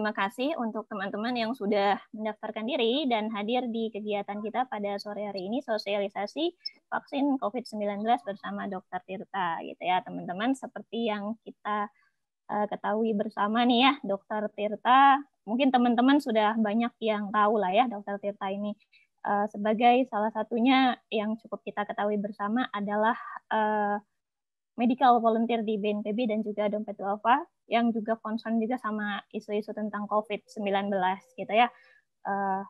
terima kasih untuk teman-teman yang sudah mendaftarkan diri dan hadir di kegiatan kita pada sore hari ini sosialisasi vaksin COVID-19 bersama Dr. Tirta gitu ya teman-teman seperti yang kita uh, ketahui bersama nih ya Dr. Tirta mungkin teman-teman sudah banyak yang tahu lah ya Dr. Tirta ini uh, sebagai salah satunya yang cukup kita ketahui bersama adalah uh, medical volunteer di BNPB dan juga dompet duafa yang juga concern juga sama isu-isu tentang COVID-19 gitu ya. Uh,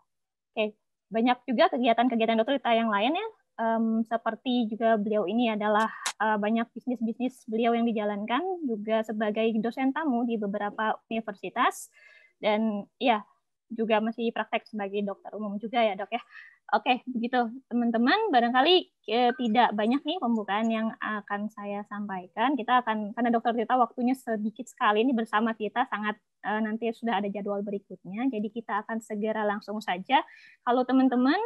Oke, okay. banyak juga kegiatan-kegiatan dokter kita yang lain ya, um, seperti juga beliau ini adalah uh, banyak bisnis-bisnis beliau yang dijalankan juga sebagai dosen tamu di beberapa universitas dan ya juga masih praktek sebagai dokter umum juga ya dok ya. Oke, begitu teman-teman. Barangkali eh, tidak banyak nih pembukaan yang akan saya sampaikan. Kita akan karena dokter Tita waktunya sedikit sekali ini bersama kita sangat eh, nanti sudah ada jadwal berikutnya. Jadi kita akan segera langsung saja. Kalau teman-teman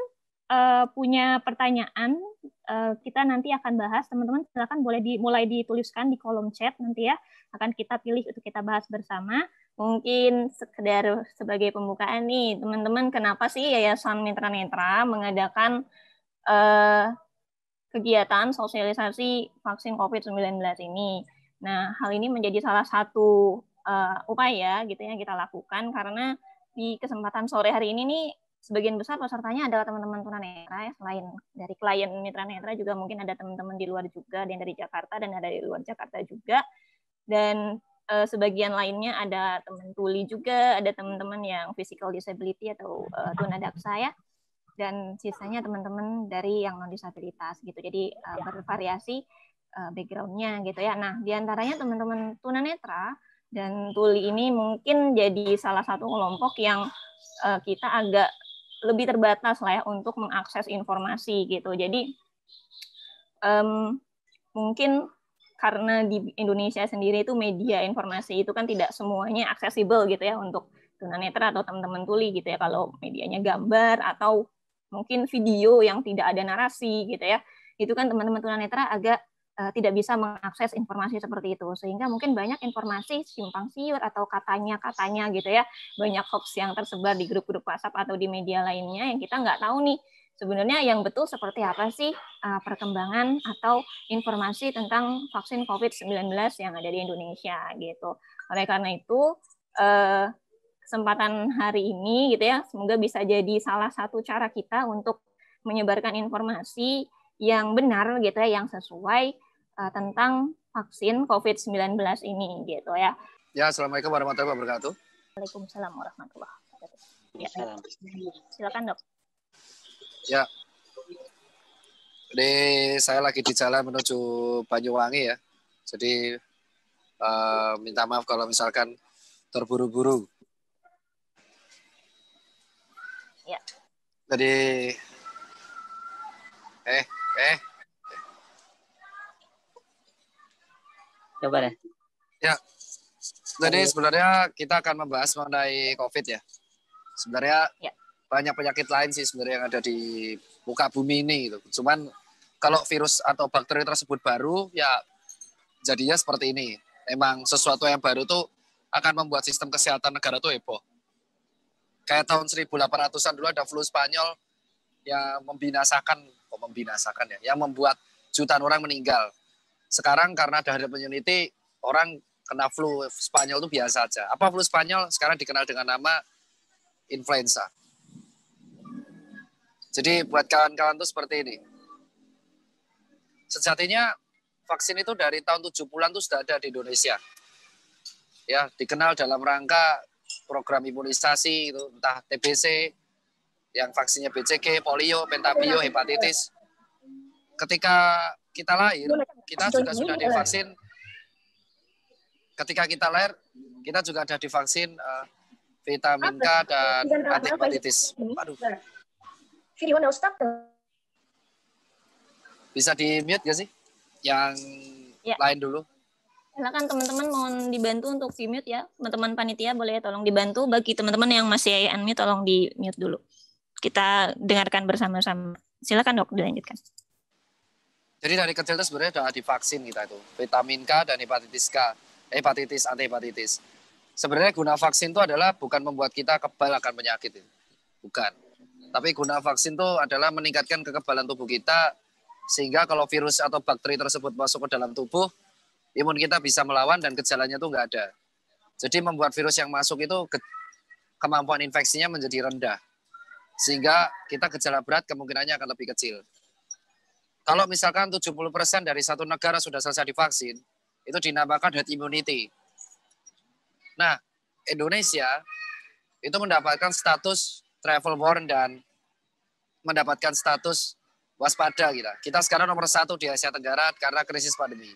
eh, punya pertanyaan, eh, kita nanti akan bahas. Teman-teman silakan boleh dimulai dituliskan di kolom chat nanti ya. Akan kita pilih untuk kita bahas bersama. Mungkin sekedar sebagai pembukaan nih, teman-teman kenapa sih Yayasan Mitra Netra mengadakan eh, kegiatan sosialisasi vaksin COVID-19 ini? Nah, hal ini menjadi salah satu uh, upaya gitu yang kita lakukan karena di kesempatan sore hari ini nih sebagian besar pesertanya adalah teman-teman Netra ya selain dari klien mitra netra juga mungkin ada teman-teman di luar juga ada yang dari Jakarta dan ada dari luar Jakarta juga dan uh, sebagian lainnya ada teman tuli juga, ada teman-teman yang physical disability atau uh, eh, tunadaksa ya, dan sisanya teman-teman dari yang non disabilitas gitu. Jadi uh, bervariasi uh, backgroundnya gitu ya. Nah diantaranya teman-teman tunanetra dan tuli ini mungkin jadi salah satu kelompok yang uh, kita agak lebih terbatas lah ya untuk mengakses informasi gitu. Jadi um, mungkin karena di Indonesia sendiri itu media informasi itu kan tidak semuanya aksesibel gitu ya untuk tunanetra atau teman-teman tuli gitu ya kalau medianya gambar atau mungkin video yang tidak ada narasi gitu ya itu kan teman-teman tunanetra agak uh, tidak bisa mengakses informasi seperti itu sehingga mungkin banyak informasi simpang siur atau katanya katanya gitu ya banyak hoax yang tersebar di grup-grup WhatsApp atau di media lainnya yang kita nggak tahu nih sebenarnya yang betul seperti apa sih uh, perkembangan atau informasi tentang vaksin COVID-19 yang ada di Indonesia gitu. Oleh karena itu uh, kesempatan hari ini gitu ya, semoga bisa jadi salah satu cara kita untuk menyebarkan informasi yang benar gitu ya, yang sesuai uh, tentang vaksin COVID-19 ini gitu ya. Ya, Assalamualaikum warahmatullahi wabarakatuh. Waalaikumsalam warahmatullahi wabarakatuh. Ya, silakan dok. Ya. Ini saya lagi di jalan menuju Banyuwangi ya. Jadi uh, minta maaf kalau misalkan terburu-buru. Ya. Jadi eh eh coba deh. Ya. Jadi sebenarnya kita akan membahas mengenai COVID ya. Sebenarnya ya banyak penyakit lain sih sebenarnya yang ada di muka bumi ini gitu. Cuman kalau virus atau bakteri tersebut baru ya jadinya seperti ini. Emang sesuatu yang baru tuh akan membuat sistem kesehatan negara tuh heboh. Kayak tahun 1800-an dulu ada flu Spanyol yang membinasakan, kok oh membinasakan ya, yang membuat jutaan orang meninggal. Sekarang karena ada herd immunity, orang kena flu Spanyol itu biasa aja. Apa flu Spanyol sekarang dikenal dengan nama influenza. Jadi buat kawan-kawan tuh seperti ini. Sejatinya vaksin itu dari tahun 70-an tuh sudah ada di Indonesia. Ya, dikenal dalam rangka program imunisasi itu entah TBC yang vaksinnya BCG, polio, pentabio, hepatitis. Ketika kita lahir, kita juga sudah divaksin. Ketika kita lahir, kita juga ada divaksin uh, vitamin K dan anti hepatitis. Aduh video stop subtitle. Bisa di mute gak sih? Yang ya. lain dulu. Silakan teman-teman mohon dibantu untuk di mute ya. Teman-teman panitia boleh ya tolong dibantu. Bagi teman-teman yang masih unmute tolong di mute dulu. Kita dengarkan bersama-sama. Silakan dok dilanjutkan. Jadi dari kecil itu sebenarnya sudah divaksin kita itu. Vitamin K dan hepatitis K. Eh, hepatitis, anti hepatitis. Sebenarnya guna vaksin itu adalah bukan membuat kita kebal akan penyakit. Bukan tapi guna vaksin itu adalah meningkatkan kekebalan tubuh kita sehingga kalau virus atau bakteri tersebut masuk ke dalam tubuh, imun kita bisa melawan dan gejalanya itu enggak ada. Jadi membuat virus yang masuk itu kemampuan infeksinya menjadi rendah. Sehingga kita gejala berat kemungkinannya akan lebih kecil. Kalau misalkan 70% dari satu negara sudah selesai divaksin, itu dinamakan herd immunity. Nah, Indonesia itu mendapatkan status travel Warn dan mendapatkan status waspada kita. Kita sekarang nomor satu di Asia Tenggara karena krisis pandemi.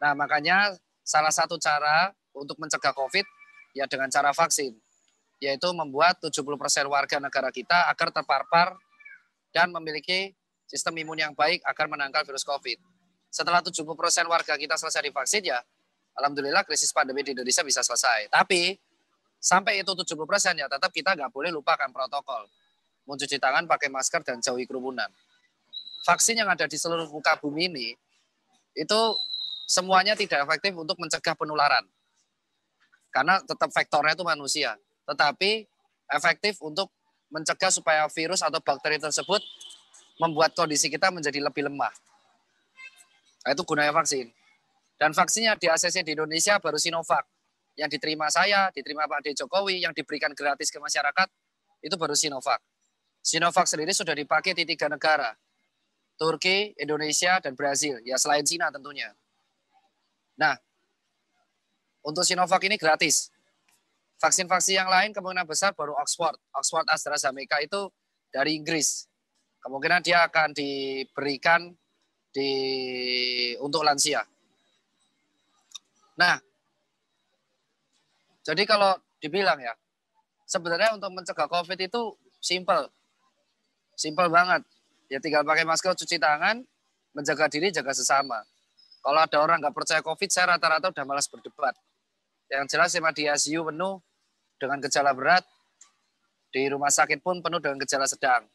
Nah makanya salah satu cara untuk mencegah COVID ya dengan cara vaksin, yaitu membuat 70% warga negara kita agar terpapar dan memiliki sistem imun yang baik agar menangkal virus COVID. Setelah 70% warga kita selesai divaksin ya, Alhamdulillah krisis pandemi di Indonesia bisa selesai. Tapi Sampai itu 70 persen ya tetap kita nggak boleh lupakan protokol. Mencuci tangan pakai masker dan jauhi kerumunan. Vaksin yang ada di seluruh muka bumi ini itu semuanya tidak efektif untuk mencegah penularan. Karena tetap vektornya itu manusia. Tetapi efektif untuk mencegah supaya virus atau bakteri tersebut membuat kondisi kita menjadi lebih lemah. Nah, itu gunanya vaksin. Dan vaksinnya di ACC di Indonesia baru Sinovac yang diterima saya, diterima Pak D. Jokowi, yang diberikan gratis ke masyarakat, itu baru Sinovac. Sinovac sendiri sudah dipakai di tiga negara, Turki, Indonesia, dan Brazil, ya selain Cina tentunya. Nah, untuk Sinovac ini gratis. Vaksin-vaksin yang lain kemungkinan besar baru Oxford. Oxford AstraZeneca itu dari Inggris. Kemungkinan dia akan diberikan di untuk lansia. Nah, jadi kalau dibilang ya, sebenarnya untuk mencegah COVID itu simple. Simple banget. Ya tinggal pakai masker, cuci tangan, menjaga diri, jaga sesama. Kalau ada orang nggak percaya COVID, saya rata-rata udah malas berdebat. Yang jelas sih di ICU penuh dengan gejala berat, di rumah sakit pun penuh dengan gejala sedang.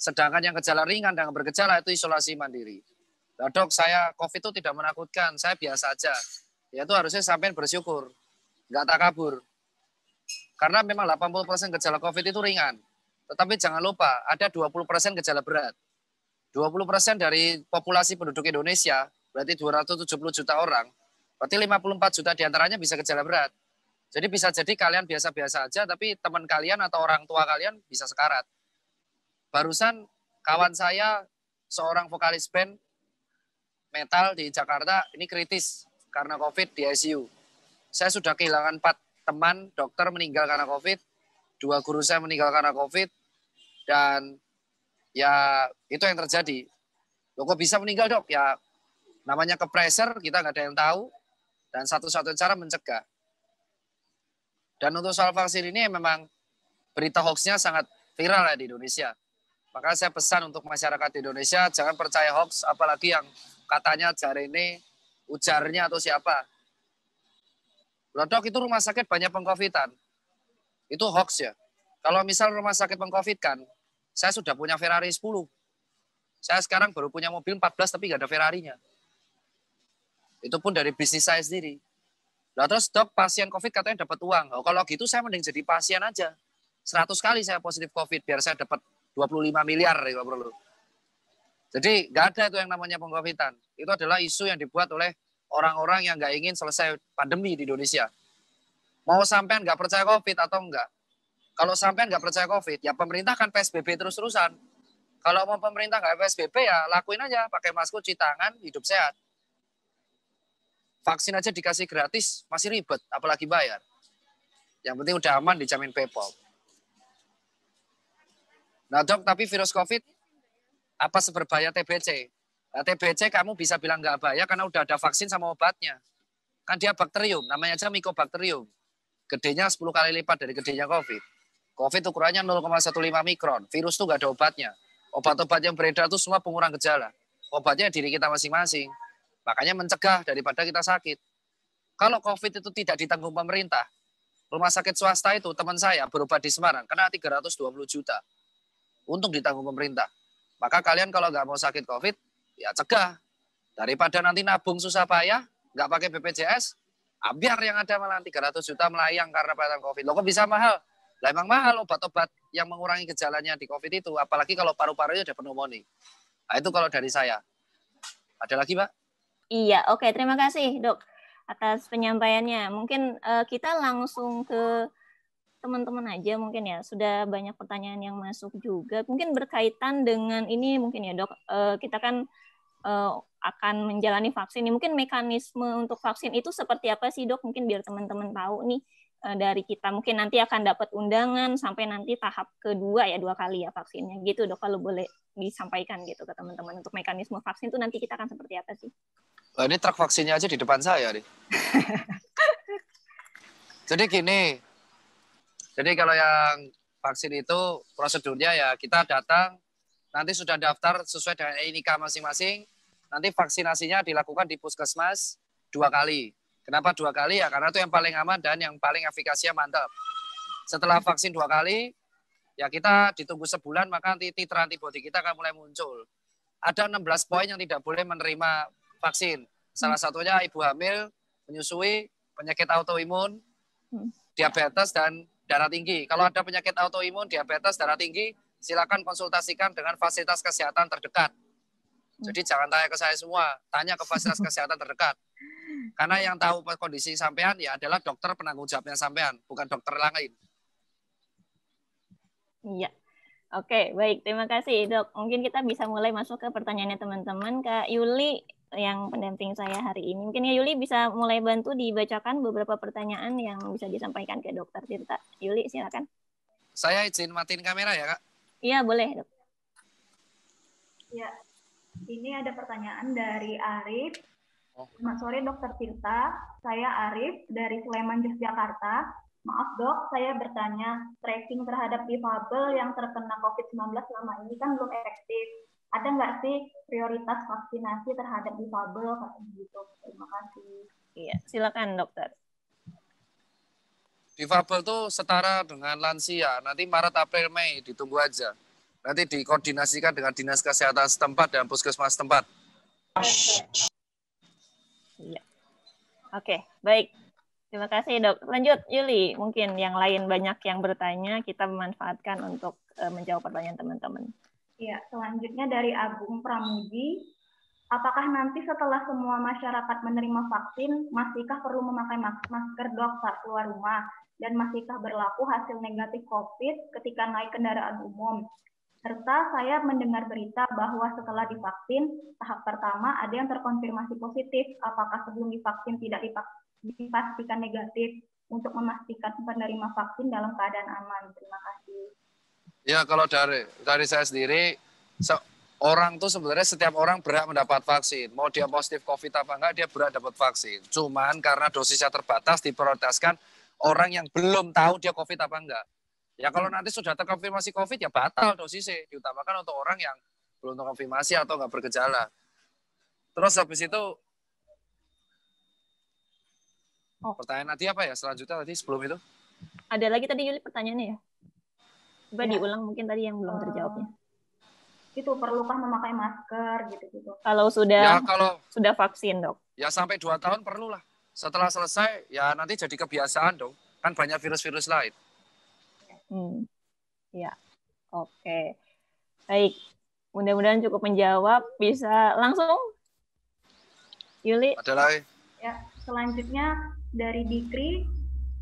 Sedangkan yang gejala ringan dan bergejala itu isolasi mandiri. Nah, dok, saya COVID itu tidak menakutkan, saya biasa aja. Ya itu harusnya sampai bersyukur nggak tak kabur. Karena memang 80% persen gejala COVID itu ringan. Tetapi jangan lupa, ada 20% persen gejala berat. 20% persen dari populasi penduduk Indonesia, berarti 270 juta orang, berarti 54 juta diantaranya bisa gejala berat. Jadi bisa jadi kalian biasa-biasa aja, tapi teman kalian atau orang tua kalian bisa sekarat. Barusan kawan saya, seorang vokalis band metal di Jakarta, ini kritis karena COVID di ICU. Saya sudah kehilangan empat teman, dokter meninggal karena COVID, dua guru saya meninggal karena COVID, dan ya itu yang terjadi. Loh, kok bisa meninggal dok? Ya namanya kepreser kita nggak ada yang tahu, dan satu-satunya cara mencegah. Dan untuk soal vaksin ini memang berita hoaxnya sangat viral ya di Indonesia. Maka saya pesan untuk masyarakat di Indonesia jangan percaya hoax apalagi yang katanya jari ini ujarnya atau siapa. Loh dok itu rumah sakit banyak pengkofitan, Itu hoax ya. Kalau misal rumah sakit pengkovitkan, saya sudah punya Ferrari 10. Saya sekarang baru punya mobil 14 tapi nggak ada Ferrarinya. Itu pun dari bisnis saya sendiri. Lah terus dok pasien COVID katanya dapat uang. Oh, kalau gitu saya mending jadi pasien aja. 100 kali saya positif COVID biar saya dapat 25 miliar kalau ya, perlu. Jadi nggak ada itu yang namanya pengkofitan. Itu adalah isu yang dibuat oleh orang-orang yang nggak ingin selesai pandemi di Indonesia. Mau sampean nggak percaya COVID atau enggak? Kalau sampean nggak percaya COVID, ya pemerintah kan PSBB terus-terusan. Kalau mau pemerintah nggak PSBB ya lakuin aja, pakai masker, cuci tangan, hidup sehat. Vaksin aja dikasih gratis, masih ribet, apalagi bayar. Yang penting udah aman, dijamin PayPal. Nah dok, tapi virus COVID apa seberbahaya TBC? Eh, TBC kamu bisa bilang nggak bahaya karena udah ada vaksin sama obatnya. Kan dia bakterium, namanya aja mikobakterium. Gedenya 10 kali lipat dari gedenya COVID. COVID ukurannya 0,15 mikron. Virus tuh nggak ada obatnya. Obat-obat yang beredar itu semua pengurang gejala. Obatnya diri kita masing-masing. Makanya mencegah daripada kita sakit. Kalau COVID itu tidak ditanggung pemerintah, rumah sakit swasta itu teman saya berobat di Semarang kena 320 juta. Untung ditanggung pemerintah. Maka kalian kalau nggak mau sakit COVID, ya cegah. Daripada nanti nabung susah payah, nggak pakai BPJS, ah, biar yang ada malah 300 juta melayang karena pandemi COVID. Loh kok bisa mahal? Lah emang mahal obat-obat yang mengurangi gejalanya di COVID itu, apalagi kalau paru-parunya ada pneumonia. Nah, itu kalau dari saya. Ada lagi, Pak? Iya, oke. Okay. Terima kasih, Dok, atas penyampaiannya. Mungkin uh, kita langsung ke teman-teman aja mungkin ya sudah banyak pertanyaan yang masuk juga mungkin berkaitan dengan ini mungkin ya dok eh, kita kan eh, akan menjalani vaksin ini mungkin mekanisme untuk vaksin itu seperti apa sih dok mungkin biar teman-teman tahu nih eh, dari kita mungkin nanti akan dapat undangan sampai nanti tahap kedua ya dua kali ya vaksinnya gitu dok kalau boleh disampaikan gitu ke teman-teman untuk mekanisme vaksin itu nanti kita akan seperti apa sih ini truk vaksinnya aja di depan saya nih jadi gini jadi kalau yang vaksin itu prosedurnya ya kita datang, nanti sudah daftar sesuai dengan e nik masing-masing, nanti vaksinasinya dilakukan di puskesmas dua kali. Kenapa dua kali? Ya karena itu yang paling aman dan yang paling efikasinya mantap. Setelah vaksin dua kali, ya kita ditunggu sebulan maka nanti titer antibody kita akan mulai muncul. Ada 16 poin yang tidak boleh menerima vaksin. Salah satunya ibu hamil, menyusui, penyakit autoimun, hmm. diabetes dan darah tinggi. Kalau ya. ada penyakit autoimun, diabetes, darah tinggi, silakan konsultasikan dengan fasilitas kesehatan terdekat. Jadi hmm. jangan tanya ke saya semua, tanya ke fasilitas kesehatan terdekat. Karena yang tahu kondisi sampean ya adalah dokter penanggung jawabnya sampean, bukan dokter lain. Iya. Oke, baik. Terima kasih, Dok. Mungkin kita bisa mulai masuk ke pertanyaannya teman-teman. Kak Yuli, yang pendamping saya hari ini. Mungkin ya Yuli bisa mulai bantu dibacakan beberapa pertanyaan yang bisa disampaikan ke Dokter Tirta. Yuli silakan. Saya izin matiin kamera ya kak. Iya boleh dok. Ya, ini ada pertanyaan dari Arif. Oh. Selamat sore Dokter Tirta, saya Arif dari Sleman Yogyakarta. Maaf dok, saya bertanya, tracking terhadap difabel yang terkena COVID-19 selama ini kan belum efektif ada nggak sih prioritas vaksinasi terhadap difabel gitu? Terima kasih. Iya, silakan dokter. Difabel tuh setara dengan lansia. Nanti Maret, April, Mei ditunggu aja. Nanti dikoordinasikan dengan dinas kesehatan setempat dan puskesmas setempat. Iya. Oke, okay, baik. Terima kasih dok. Lanjut Yuli, mungkin yang lain banyak yang bertanya, kita memanfaatkan untuk eh, menjawab pertanyaan teman-teman. Ya, selanjutnya dari Agung Pramudi, Apakah nanti setelah semua masyarakat menerima vaksin, masihkah perlu memakai masker dok saat keluar rumah? Dan masihkah berlaku hasil negatif COVID ketika naik kendaraan umum? Serta saya mendengar berita bahwa setelah divaksin, tahap pertama ada yang terkonfirmasi positif. Apakah sebelum divaksin tidak dipastikan negatif untuk memastikan penerima vaksin dalam keadaan aman? Terima kasih. Ya kalau dari dari saya sendiri se orang tuh sebenarnya setiap orang berhak mendapat vaksin. Mau dia positif COVID apa enggak dia berhak dapat vaksin. Cuman karena dosisnya terbatas diprioritaskan orang yang belum tahu dia COVID apa enggak. Ya kalau nanti sudah terkonfirmasi COVID ya batal dosisnya. Diutamakan untuk orang yang belum terkonfirmasi atau enggak bergejala. Terus habis itu Oh. Pertanyaan nanti apa ya selanjutnya tadi sebelum itu? Ada lagi tadi Yuli pertanyaannya ya? Coba ya. diulang mungkin tadi yang belum terjawabnya. Oh. Itu perlukah memakai masker gitu-gitu? Kalau sudah ya, kalau sudah vaksin, Dok. Ya sampai dua tahun perlulah. Setelah selesai ya nanti jadi kebiasaan dong. Kan banyak virus-virus lain. Hmm. Ya. Oke. Okay. Baik. Mudah-mudahan cukup menjawab. Bisa langsung Yuli. Ada lagi. Ya, selanjutnya dari Dikri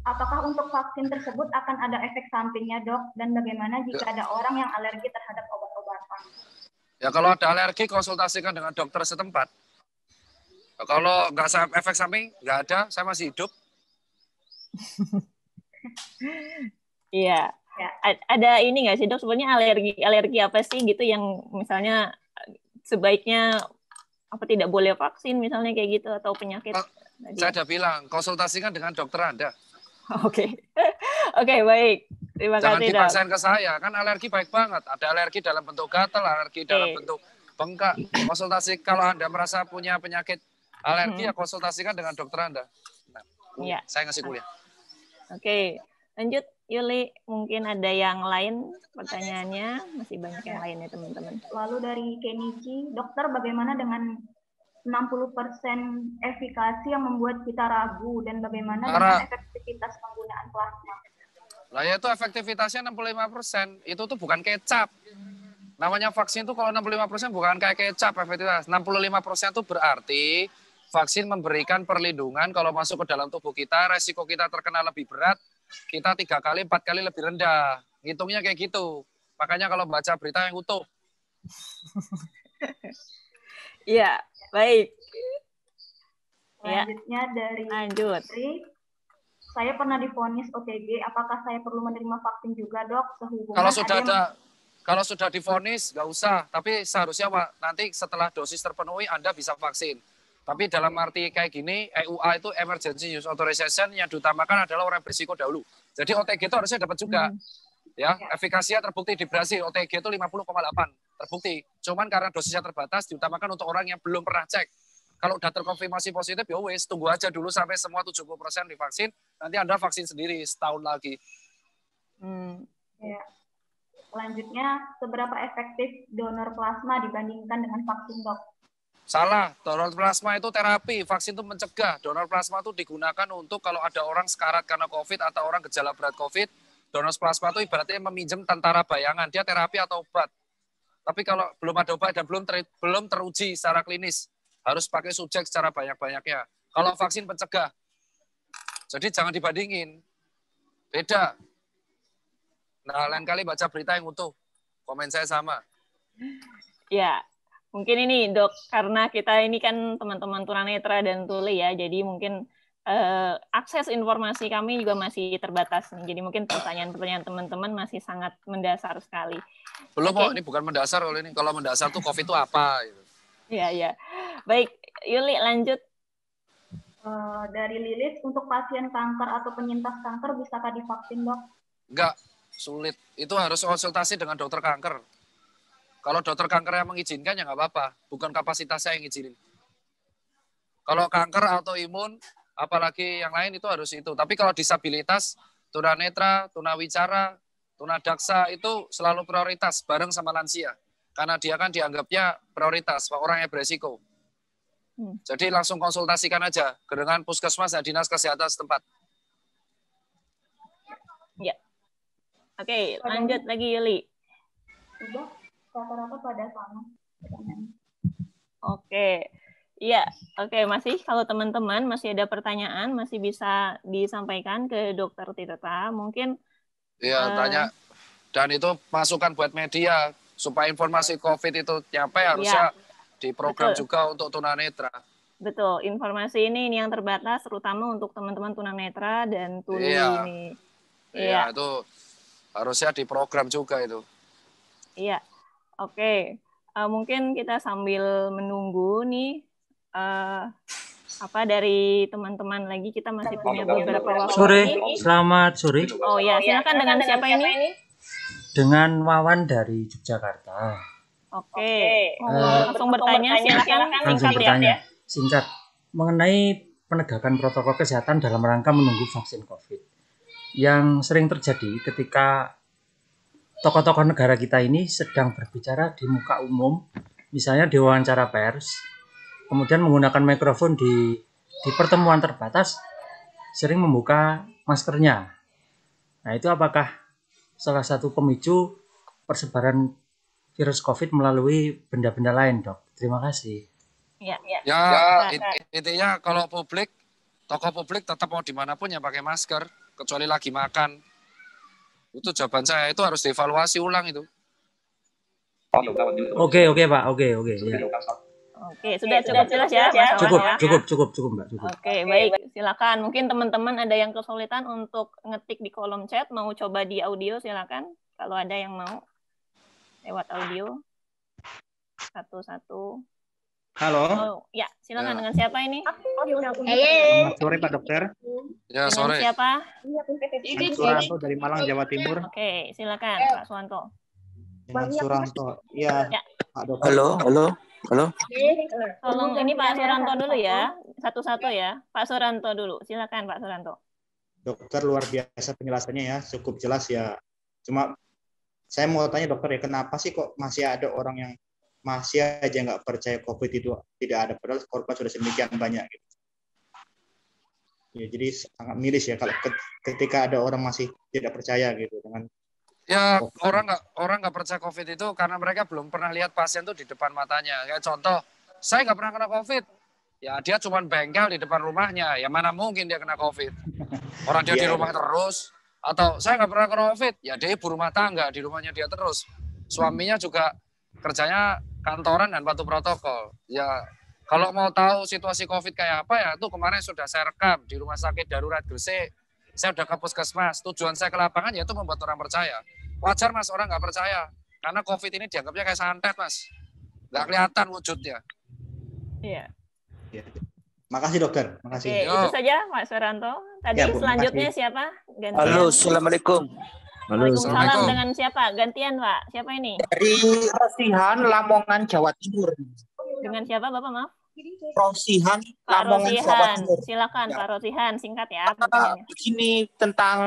Apakah untuk vaksin tersebut akan ada efek sampingnya, dok? Dan bagaimana jika ada orang yang alergi terhadap obat-obatan? Ya kalau ada alergi konsultasikan dengan dokter setempat. Ya, kalau nggak efek samping nggak ada, saya masih hidup. Iya. ya. Ada ini nggak sih dok? Sebenarnya alergi alergi apa sih gitu yang misalnya eh, sebaiknya apa tidak boleh vaksin misalnya kayak gitu atau penyakit? Eh, saya udah bilang konsultasikan dengan dokter Anda. Oke, okay. oke okay, baik. Terima Jangan kasih. Jangan dipaksain ke saya, kan alergi baik banget. Ada alergi dalam bentuk gatal, alergi okay. dalam bentuk bengkak. Konsultasi kalau anda merasa punya penyakit alergi hmm. ya konsultasikan dengan dokter anda. Nah, ya. Saya ngasih kuliah. Oke, okay. lanjut Yuli. Mungkin ada yang lain pertanyaannya, masih banyak yang lain ya teman-teman. Lalu dari Kenichi, dokter bagaimana dengan 60% efikasi yang membuat kita ragu dan bagaimana Karena, dengan efektivitas penggunaan plasma. Lah ya itu efektivitasnya 65%, itu tuh bukan kecap. Namanya vaksin itu kalau 65% bukan kayak kecap efektivitas. 65% itu berarti vaksin memberikan perlindungan kalau masuk ke dalam tubuh kita, resiko kita terkena lebih berat, kita tiga kali, empat kali lebih rendah. Hitungnya kayak gitu. Makanya kalau baca berita yang utuh. Iya, Baik. Ya. Selanjutnya ya. dari Lanjut. Putri. Saya pernah difonis OTG, apakah saya perlu menerima vaksin juga, Dok? Sehubungan Kalau sudah ada, ada kalau sudah difonis nggak usah, tapi seharusnya nanti setelah dosis terpenuhi Anda bisa vaksin. Tapi dalam arti kayak gini, EUA itu emergency use authorization yang diutamakan adalah orang berisiko dahulu. Jadi OTG itu harusnya dapat juga. Hmm. Ya, ya. efikasinya terbukti di Brasil, OTG itu 50,8 terbukti. Cuman karena dosisnya terbatas diutamakan untuk orang yang belum pernah cek. Kalau udah terkonfirmasi positif ya wes tunggu aja dulu sampai semua 70% divaksin, nanti Anda vaksin sendiri setahun lagi. Hmm. Ya. Selanjutnya, seberapa efektif donor plasma dibandingkan dengan vaksin, Dok? Salah, donor plasma itu terapi, vaksin itu mencegah. Donor plasma itu digunakan untuk kalau ada orang sekarat karena COVID atau orang gejala berat COVID, donor plasma itu ibaratnya meminjam tentara bayangan, dia terapi atau obat tapi kalau belum ada obat dan belum ter, belum teruji secara klinis, harus pakai subjek secara banyak-banyaknya. Kalau vaksin pencegah, jadi jangan dibandingin. Beda. Nah, lain kali baca berita yang utuh. Komen saya sama. Ya, mungkin ini dok, karena kita ini kan teman-teman tunanetra dan tuli ya, jadi mungkin uh, akses informasi kami juga masih terbatas nih. Jadi mungkin pertanyaan-pertanyaan teman-teman masih sangat mendasar sekali. Belum okay. ini bukan mendasar kalau ini. Kalau mendasar tuh COVID itu apa? Gitu. Iya, iya, Baik, Yuli lanjut. Uh, dari Lilis, untuk pasien kanker atau penyintas kanker, bisakah divaksin, dok? Enggak, sulit. Itu harus konsultasi dengan dokter kanker. Kalau dokter kanker yang mengizinkan, ya nggak apa-apa. Bukan kapasitasnya yang izinin. Kalau kanker atau imun, apalagi yang lain itu harus itu. Tapi kalau disabilitas, tunanetra, tunawicara, tunadaksa itu selalu prioritas bareng sama lansia. Karena dia kan dianggapnya prioritas, orang yang beresiko. Hmm. Jadi langsung konsultasikan aja dengan puskesmas dan dinas kesehatan setempat. Ya. Oke, lanjut lagi Yuli. rata-rata pada sama. Oke. Iya, oke okay. masih kalau teman-teman masih ada pertanyaan masih bisa disampaikan ke Dokter Tirta mungkin. Iya uh, tanya dan itu masukan buat media supaya informasi COVID itu nyampe iya, harusnya ya, di program betul. juga untuk tunanetra. Betul, informasi ini ini yang terbatas terutama untuk teman-teman tunanetra dan tuli iya. ini. Iya. ya, itu harusnya di program juga itu. Iya, oke. Okay. Uh, eh, mungkin kita sambil menunggu nih uh, apa dari teman-teman lagi kita masih punya beberapa waktu. Sore, selamat sore. Oh ya, silakan dengan siapa ini? Dengan Wawan dari Yogyakarta. Oke. uh, langsung bertanya silakan langsung ya, bertanya. Ya. Singkat. Mengenai penegakan protokol kesehatan dalam rangka menunggu vaksin Covid. Yang sering terjadi ketika tokoh-tokoh negara kita ini sedang berbicara di muka umum, misalnya di wawancara pers kemudian menggunakan mikrofon di di pertemuan terbatas sering membuka maskernya. Nah, itu apakah salah satu pemicu persebaran virus COVID melalui benda-benda lain, Dok? Terima kasih. Ya, ya. ya, ya, ya, ya. intinya kalau publik, toko publik tetap mau dimanapun yang pakai masker, kecuali lagi makan. Itu jawaban saya, itu harus dievaluasi ulang itu. Oke, oke Pak, oke, oke. Oke, sudah Oke, cukup jelas ya. ya cukup, ya. cukup, cukup, cukup, Mbak. Cukup. Oke, Oke, baik. Silakan. Mungkin teman-teman ada yang kesulitan untuk ngetik di kolom chat, mau coba di audio silakan. Kalau ada yang mau lewat audio. Satu-satu. Halo. Oh, ya, silakan ya. dengan siapa ini? Selamat sore Pak Dokter. Ya, sore. Dengan siapa? Iya, dengan Suranto dari Malang, Jawa Timur. Oke, silakan eh. Pak Suwanto. Dengan Suranto. Iya, ya. Pak Dokter. Halo, halo. Halo? Tolong ini Pak Suranto dulu ya. Satu-satu ya. Pak Suranto dulu. Silakan Pak Suranto. Dokter luar biasa penjelasannya ya. Cukup jelas ya. Cuma saya mau tanya dokter ya, kenapa sih kok masih ada orang yang masih aja nggak percaya COVID itu tidak ada padahal korban sudah sedemikian banyak gitu. Ya, jadi sangat miris ya kalau ketika ada orang masih tidak percaya gitu dengan Ya COVID. Oh, orang nggak orang nggak percaya COVID itu karena mereka belum pernah lihat pasien tuh di depan matanya. Kayak contoh, saya nggak pernah kena COVID. Ya dia cuma bengkel di depan rumahnya. Ya mana mungkin dia kena COVID. Orang dia yeah. di iya, rumah iya. terus. Atau saya nggak pernah kena COVID. Ya dia ibu rumah tangga di rumahnya dia terus. Suaminya juga kerjanya kantoran dan batu protokol. Ya kalau mau tahu situasi COVID kayak apa ya tuh kemarin sudah saya rekam di rumah sakit darurat Gresik saya udah ke puskesmas, tujuan saya ke lapangan yaitu membuat orang percaya. Wajar mas orang nggak percaya, karena COVID ini dianggapnya kayak santet mas. Nggak kelihatan wujudnya. Iya. Iya. Makasih dokter, makasih. Oke, itu saja Mas Suranto. Tadi ya, selanjutnya makasih. siapa? Gantian. Halo, assalamualaikum. Halo, dengan siapa? Gantian Pak. Siapa ini? Dari Rasihan, Lamongan, Jawa Timur. Dengan siapa Bapak maaf? Rosihan, Pak Rosihan, silakan ya. Pak Rosihan, singkat ya. Uh, ini tentang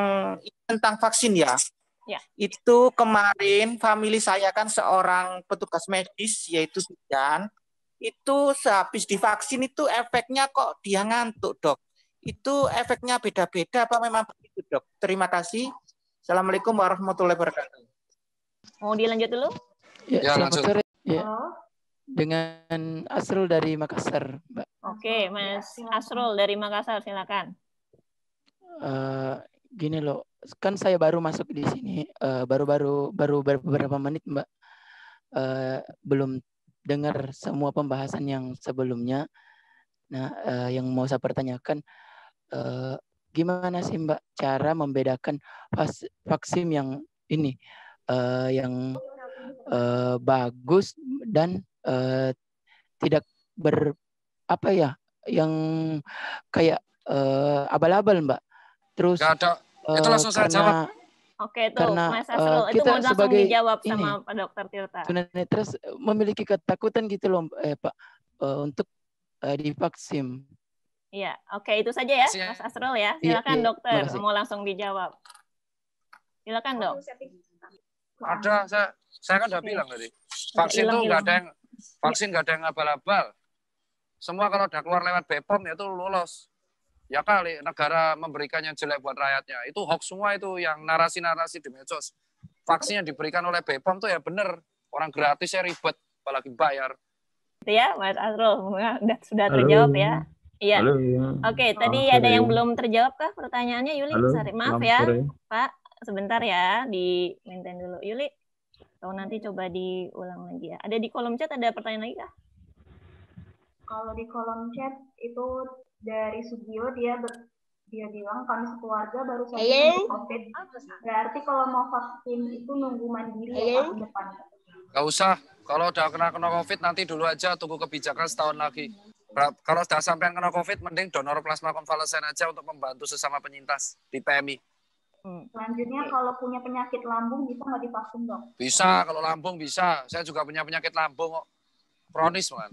tentang vaksin ya. Ya. Itu kemarin family saya kan seorang petugas medis yaitu Sudan. Itu sehabis divaksin itu efeknya kok dia ngantuk, Dok. Itu efeknya beda-beda apa memang begitu, Dok? Terima kasih. Assalamualaikum warahmatullahi wabarakatuh. Mau dilanjut dulu? Ya, ya langsung. Ya. Oh dengan Asrul dari Makassar, Mbak. Oke, Mas Asrul dari Makassar, silakan. Uh, gini loh, kan saya baru masuk di sini, eh, baru-baru uh, baru beberapa menit, Mbak. Uh, belum dengar semua pembahasan yang sebelumnya. Nah, uh, yang mau saya pertanyakan, uh, gimana sih Mbak cara membedakan vaksin yang ini, uh, yang uh, bagus dan Eh, tidak ber apa ya yang kayak uh, abal-abal mbak terus Gak itu eh, langsung uh, karena, jawab Oke itu Karena, uh, itu kita sebagai dijawab ini, sama Pak Dokter Tirta. Tunanetra memiliki ketakutan gitu loh eh, Pak uh, untuk uh, divaksin. Iya, oke itu saja ya, ya. Mas Asrul ya. Iya, Silakan iya, iya. dokter makasih. mau langsung dijawab. Silakan dok. Ada saya saya kan udah bilang tadi vaksin itu nggak ada yang Vaksin nggak ada yang abal-abal. Semua kalau udah keluar lewat BPOM ya itu lolos. Ya kali negara memberikan yang jelek buat rakyatnya. Itu hoax semua itu yang narasi-narasi di medsos. Vaksin yang diberikan oleh BPOM tuh ya bener. Orang gratis ya ribet, apalagi bayar. Itu ya Mas Azrul, sudah, sudah terjawab ya. Iya. Halo. Oke, tadi Halo. ada yang belum terjawab kah pertanyaannya Yuli? Halo. Maaf ya, Pak. Sebentar ya, di maintain dulu. Yuli, atau nanti coba diulang lagi ya. Ada di kolom chat ada pertanyaan lagi kah? Kalau di kolom chat itu dari Sugio dia dia bilang kami sekeluarga baru saja hey. Iya. COVID. Ah, Berarti kalau mau vaksin itu nunggu mandiri hey. ya iya. depan. Gak usah. Kalau udah kena kena COVID nanti dulu aja tunggu kebijakan setahun lagi. Kalau sudah sampai kena COVID, mending donor plasma konvalesen aja untuk membantu sesama penyintas di PMI. Hmm. Selanjutnya kalau punya penyakit lambung bisa nggak divaksin dok? Bisa, kalau lambung bisa. Saya juga punya penyakit lambung kok. Kronis kan.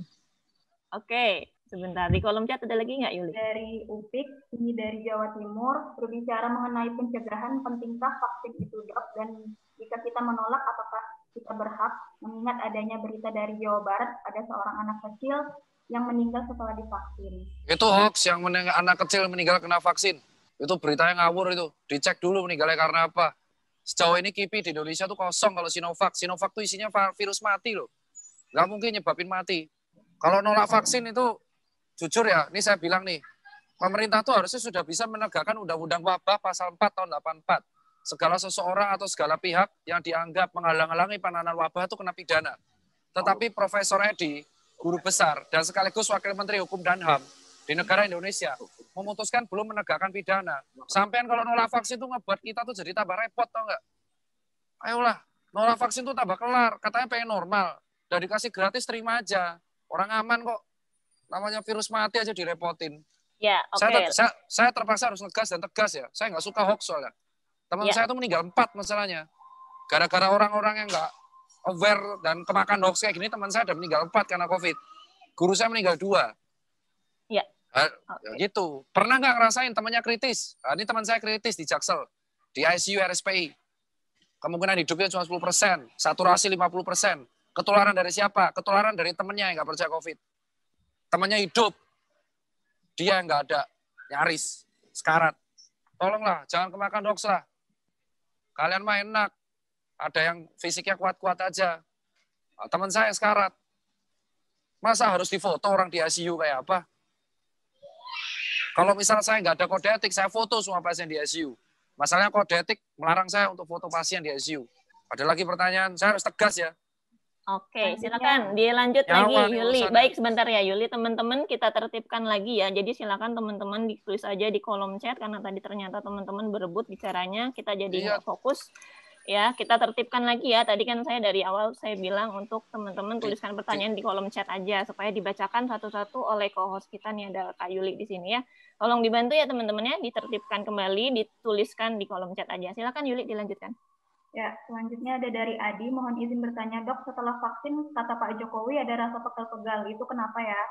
Oke, sebentar. Di kolom chat ada lagi nggak Yuli? Dari UPIK, ini dari Jawa Timur, berbicara mengenai pencegahan pentingkah vaksin itu dok? Dan jika kita menolak, apakah kita berhak mengingat adanya berita dari Jawa Barat ada seorang anak kecil yang meninggal setelah divaksin? Itu hoax yang anak kecil meninggal kena vaksin. Itu beritanya ngawur itu. Dicek dulu meninggalnya karena apa. Sejauh ini KIPI di Indonesia tuh kosong kalau Sinovac. Sinovac tuh isinya virus mati loh. Nggak mungkin nyebabin mati. Kalau nolak vaksin itu jujur ya, ini saya bilang nih, pemerintah tuh harusnya sudah bisa menegakkan Undang-Undang Wabah Pasal 4 tahun 84. Segala seseorang atau segala pihak yang dianggap menghalang-halangi penanganan wabah itu kena pidana. Tetapi Profesor Edi, guru besar dan sekaligus Wakil Menteri Hukum dan HAM di negara Indonesia, memutuskan belum menegakkan pidana. Sampean kalau nolak vaksin itu ngebuat kita tuh jadi tambah repot tau nggak? Ayolah, nolak vaksin itu tambah kelar. Katanya pengen normal. Udah dikasih gratis terima aja. Orang aman kok. Namanya virus mati aja direpotin. Ya, okay. saya, ter, saya, saya terpaksa harus ngegas dan tegas ya. Saya nggak suka hoax soalnya. Teman ya. saya itu meninggal empat masalahnya. Gara-gara orang-orang yang nggak aware dan kemakan hoax kayak gini, teman saya ada meninggal empat karena COVID. Guru saya meninggal dua. Iya. Ah, okay. Oh, ya. Gitu. Pernah nggak ngerasain temannya kritis? Nah, ini teman saya kritis di Jaksel, di ICU RSPI. Kemungkinan hidupnya cuma 10 persen, saturasi 50 persen. Ketularan dari siapa? Ketularan dari temannya yang nggak percaya COVID. Temannya hidup, dia nggak ada nyaris, sekarat. Tolonglah, jangan kemakan dokter Kalian main enak. Ada yang fisiknya kuat-kuat aja. Nah, teman saya sekarat. Masa harus difoto orang di ICU kayak apa? Kalau misal saya nggak ada kode etik, saya foto semua pasien di ICU. Masalahnya kode etik melarang saya untuk foto pasien di ICU. Ada lagi pertanyaan? Saya harus tegas ya. Oke, silakan dilanjut ya, lagi Yuli. Baik sebentar ya Yuli, teman-teman kita tertibkan lagi ya. Jadi silakan teman-teman ditulis aja di kolom chat karena tadi ternyata teman-teman berebut bicaranya, kita jadi ya. fokus ya kita tertibkan lagi ya tadi kan saya dari awal saya bilang untuk teman-teman tuliskan pertanyaan di kolom chat aja supaya dibacakan satu-satu oleh co-host kita nih ada Kak Yuli di sini ya tolong dibantu ya teman teman ya ditertibkan kembali dituliskan di kolom chat aja silakan Yuli dilanjutkan ya selanjutnya ada dari Adi mohon izin bertanya dok setelah vaksin kata Pak Jokowi ada rasa pegal-pegal itu kenapa ya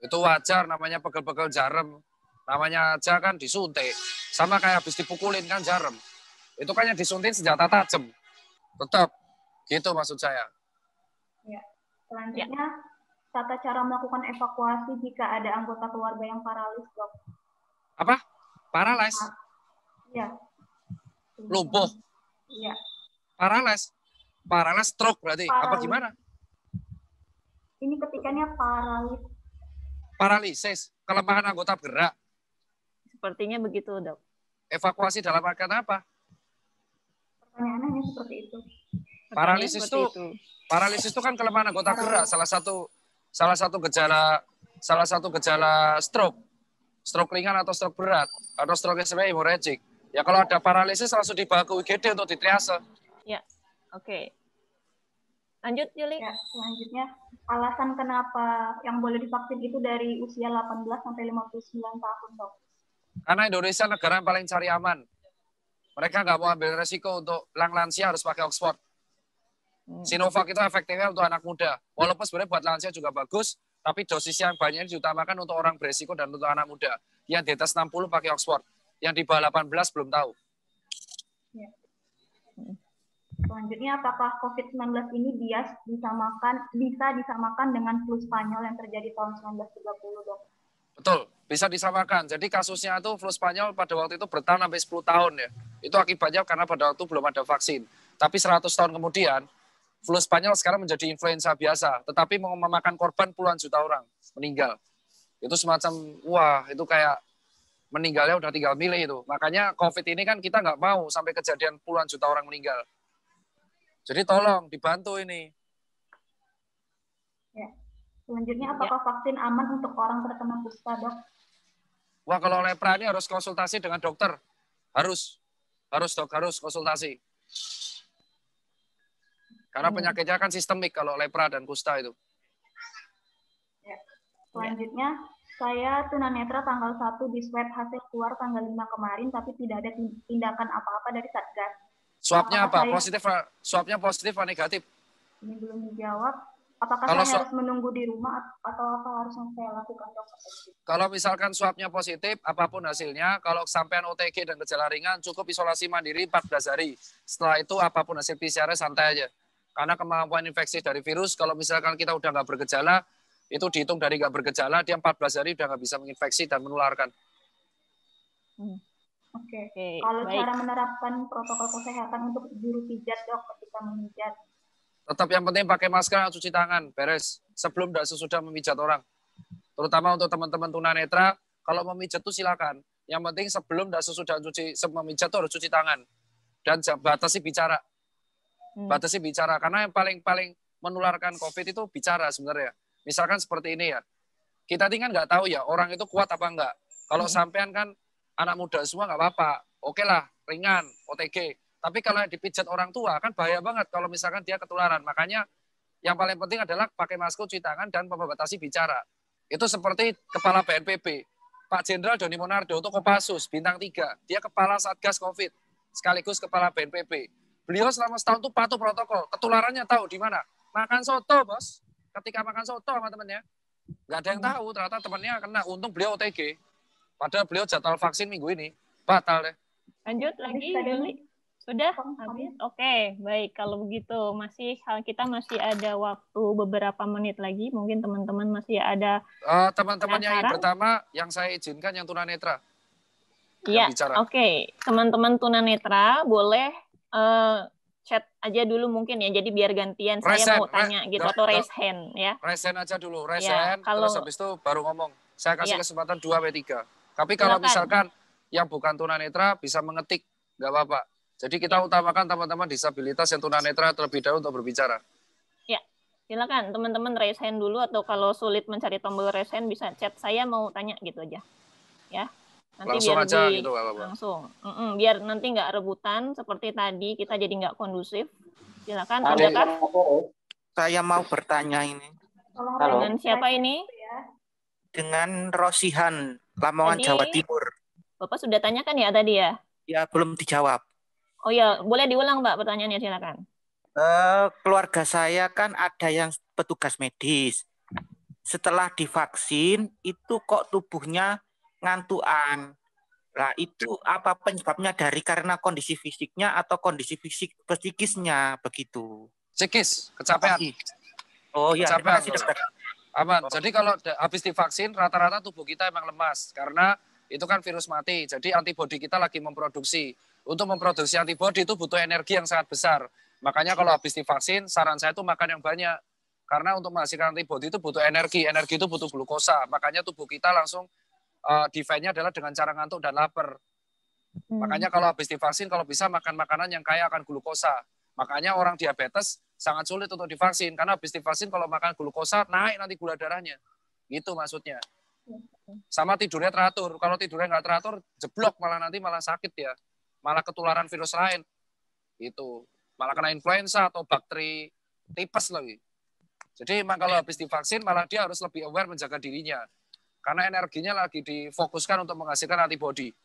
itu wajar namanya pegel-pegel jarum namanya aja kan disuntik sama kayak habis dipukulin kan jarum itu kan yang disuntik senjata tajam. Tetap. Gitu maksud saya. Ya. Selanjutnya, ya. tata cara melakukan evakuasi jika ada anggota keluarga yang paralis, dok. Apa? Paralis? Ah. Iya. Lumpuh? Iya. Paralis? Paralis stroke berarti? Paralis. Apa gimana? Ini ketikannya paralis. Paralisis? Kelemahan anggota gerak? Sepertinya begitu, dok. Evakuasi dalam artian apa? aneh-anehnya seperti itu paralisis itu, itu paralisis itu kan kelemahan anggota gerak salah satu salah satu gejala salah satu gejala stroke stroke ringan atau stroke berat atau stroke yang hemorrhagic. ya kalau ada paralisis langsung dibawa ke UGD untuk ditriase ya oke okay. lanjut Yuli ya, selanjutnya alasan kenapa yang boleh divaksin itu dari usia 18 sampai 59 tahun dok karena Indonesia negara yang paling cari aman mereka nggak mau ambil resiko untuk lang lansia harus pakai Oxford. Hmm. Sinovac itu efektifnya untuk anak muda. Walaupun sebenarnya buat lansia juga bagus, tapi dosis yang banyak diutamakan untuk orang beresiko dan untuk anak muda. Yang di atas 60 pakai Oxford, yang di bawah 18 belum tahu. Ya. Hmm. Selanjutnya, apakah COVID-19 ini bias disamakan, bisa disamakan dengan flu Spanyol yang terjadi tahun 1930, dok? Betul bisa disamakan. Jadi kasusnya itu flu Spanyol pada waktu itu bertahan sampai 10 tahun ya. Itu akibatnya karena pada waktu belum ada vaksin. Tapi 100 tahun kemudian, flu Spanyol sekarang menjadi influenza biasa, tetapi mau memakan korban puluhan juta orang meninggal. Itu semacam, wah itu kayak meninggalnya udah tinggal milih itu. Makanya COVID ini kan kita nggak mau sampai kejadian puluhan juta orang meninggal. Jadi tolong dibantu ini. Ya. Selanjutnya, ya. apakah ya. vaksin aman untuk orang terkena kusta, dok? Wah kalau lepra ini harus konsultasi dengan dokter. Harus. Harus dok, harus konsultasi. Karena hmm. penyakitnya kan sistemik kalau lepra dan kusta itu. Ya. Selanjutnya, saya tunanetra tanggal 1 di swab hasil keluar tanggal 5 kemarin tapi tidak ada tindakan apa-apa dari Satgas. Swabnya apa? Saya... Positif, swabnya positif atau negatif? Ini belum dijawab. Apakah kalau saya harus menunggu di rumah atau apa harus yang saya lakukan dok? Kalau misalkan swabnya positif, apapun hasilnya, kalau sampean OTG dan gejala ringan, cukup isolasi mandiri 14 hari. Setelah itu apapun hasil PCR santai aja. Karena kemampuan infeksi dari virus, kalau misalkan kita udah nggak bergejala, itu dihitung dari nggak bergejala, dia 14 hari udah nggak bisa menginfeksi dan menularkan. Hmm. Oke. Okay. Okay, Kalau baik. cara menerapkan protokol kesehatan untuk juru pijat dok ketika memijat Tetap yang penting pakai masker, cuci tangan, beres. Sebelum dan sesudah memijat orang. Terutama untuk teman-teman tunanetra, kalau memijat tuh silakan. Yang penting sebelum dan sesudah cuci memijat itu harus cuci tangan. Dan batasi bicara. Hmm. Batasi bicara karena yang paling paling menularkan COVID itu bicara sebenarnya. Misalkan seperti ini ya. Kita ini kan nggak tahu ya orang itu kuat apa enggak. Kalau hmm. sampean kan anak muda semua nggak apa-apa. Oke lah, ringan, OTG. Tapi kalau dipijat orang tua kan bahaya banget kalau misalkan dia ketularan. Makanya yang paling penting adalah pakai masker, cuci tangan, dan membatasi bicara. Itu seperti kepala BNPB. Pak Jenderal Doni Monardo untuk Kopassus, bintang 3. Dia kepala Satgas COVID, sekaligus kepala BNPB. Beliau selama setahun itu patuh protokol. Ketularannya tahu di mana? Makan soto, bos. Ketika makan soto sama temannya, nggak ada yang tahu. Ternyata temannya kena. Untung beliau OTG. Padahal beliau jadwal vaksin minggu ini. Batal deh. Lanjut lagi. Sudah habis? Oke, okay, baik. Kalau begitu masih kita masih ada waktu beberapa menit lagi. Mungkin teman-teman masih ada teman eh, teman-teman yang pertama yang saya izinkan yang tunanetra. Iya. Oke, okay. teman-teman tunanetra boleh uh, chat aja dulu mungkin ya. Jadi biar gantian raise saya hand, mau tanya gitu atau raise hand ya. Raise hand aja dulu, raise ya, hand kalau, terus habis itu baru ngomong. Saya kasih ya. kesempatan 2 W3. Tapi kalau Silakan. misalkan yang bukan tunanetra bisa mengetik, nggak apa-apa jadi kita ya. utamakan teman-teman disabilitas yang tunanetra terlebih dahulu untuk berbicara. Ya, silakan teman-teman raise hand dulu atau kalau sulit mencari tombol raise hand bisa chat saya mau tanya gitu aja. Ya. Nanti langsung biar aja di... gitu -apa. Langsung. Mm -mm, biar nanti nggak rebutan seperti tadi kita jadi nggak kondusif. Silakan Adakah? Saya mau bertanya ini. Halo. Dengan siapa ini? Dengan Rosihan, Lamongan, Jawa Timur. Bapak sudah tanyakan ya tadi ya? Ya, belum dijawab. Oh ya, boleh diulang mbak pertanyaannya silakan. Uh, keluarga saya kan ada yang petugas medis. Setelah divaksin itu kok tubuhnya ngantuan. Lah itu apa penyebabnya dari karena kondisi fisiknya atau kondisi fisik psikisnya begitu? Psikis, kecapean. Oh iya, kecapean. Kasih, dokter. Aman. Jadi kalau habis divaksin rata-rata tubuh kita emang lemas karena itu kan virus mati. Jadi antibodi kita lagi memproduksi untuk memproduksi antibodi itu butuh energi yang sangat besar. Makanya kalau habis divaksin, saran saya itu makan yang banyak. Karena untuk menghasilkan antibodi itu butuh energi, energi itu butuh glukosa. Makanya tubuh kita langsung uh, defense-nya adalah dengan cara ngantuk dan lapar. Hmm. Makanya kalau habis divaksin, kalau bisa makan makanan yang kaya akan glukosa. Makanya orang diabetes sangat sulit untuk divaksin karena habis divaksin kalau makan glukosa naik nanti gula darahnya Itu maksudnya hmm. sama tidurnya teratur kalau tidurnya nggak teratur jeblok malah nanti malah sakit ya malah ketularan virus lain itu malah kena influenza atau bakteri tipes lagi jadi emang kalau habis divaksin malah dia harus lebih aware menjaga dirinya karena energinya lagi difokuskan untuk menghasilkan antibody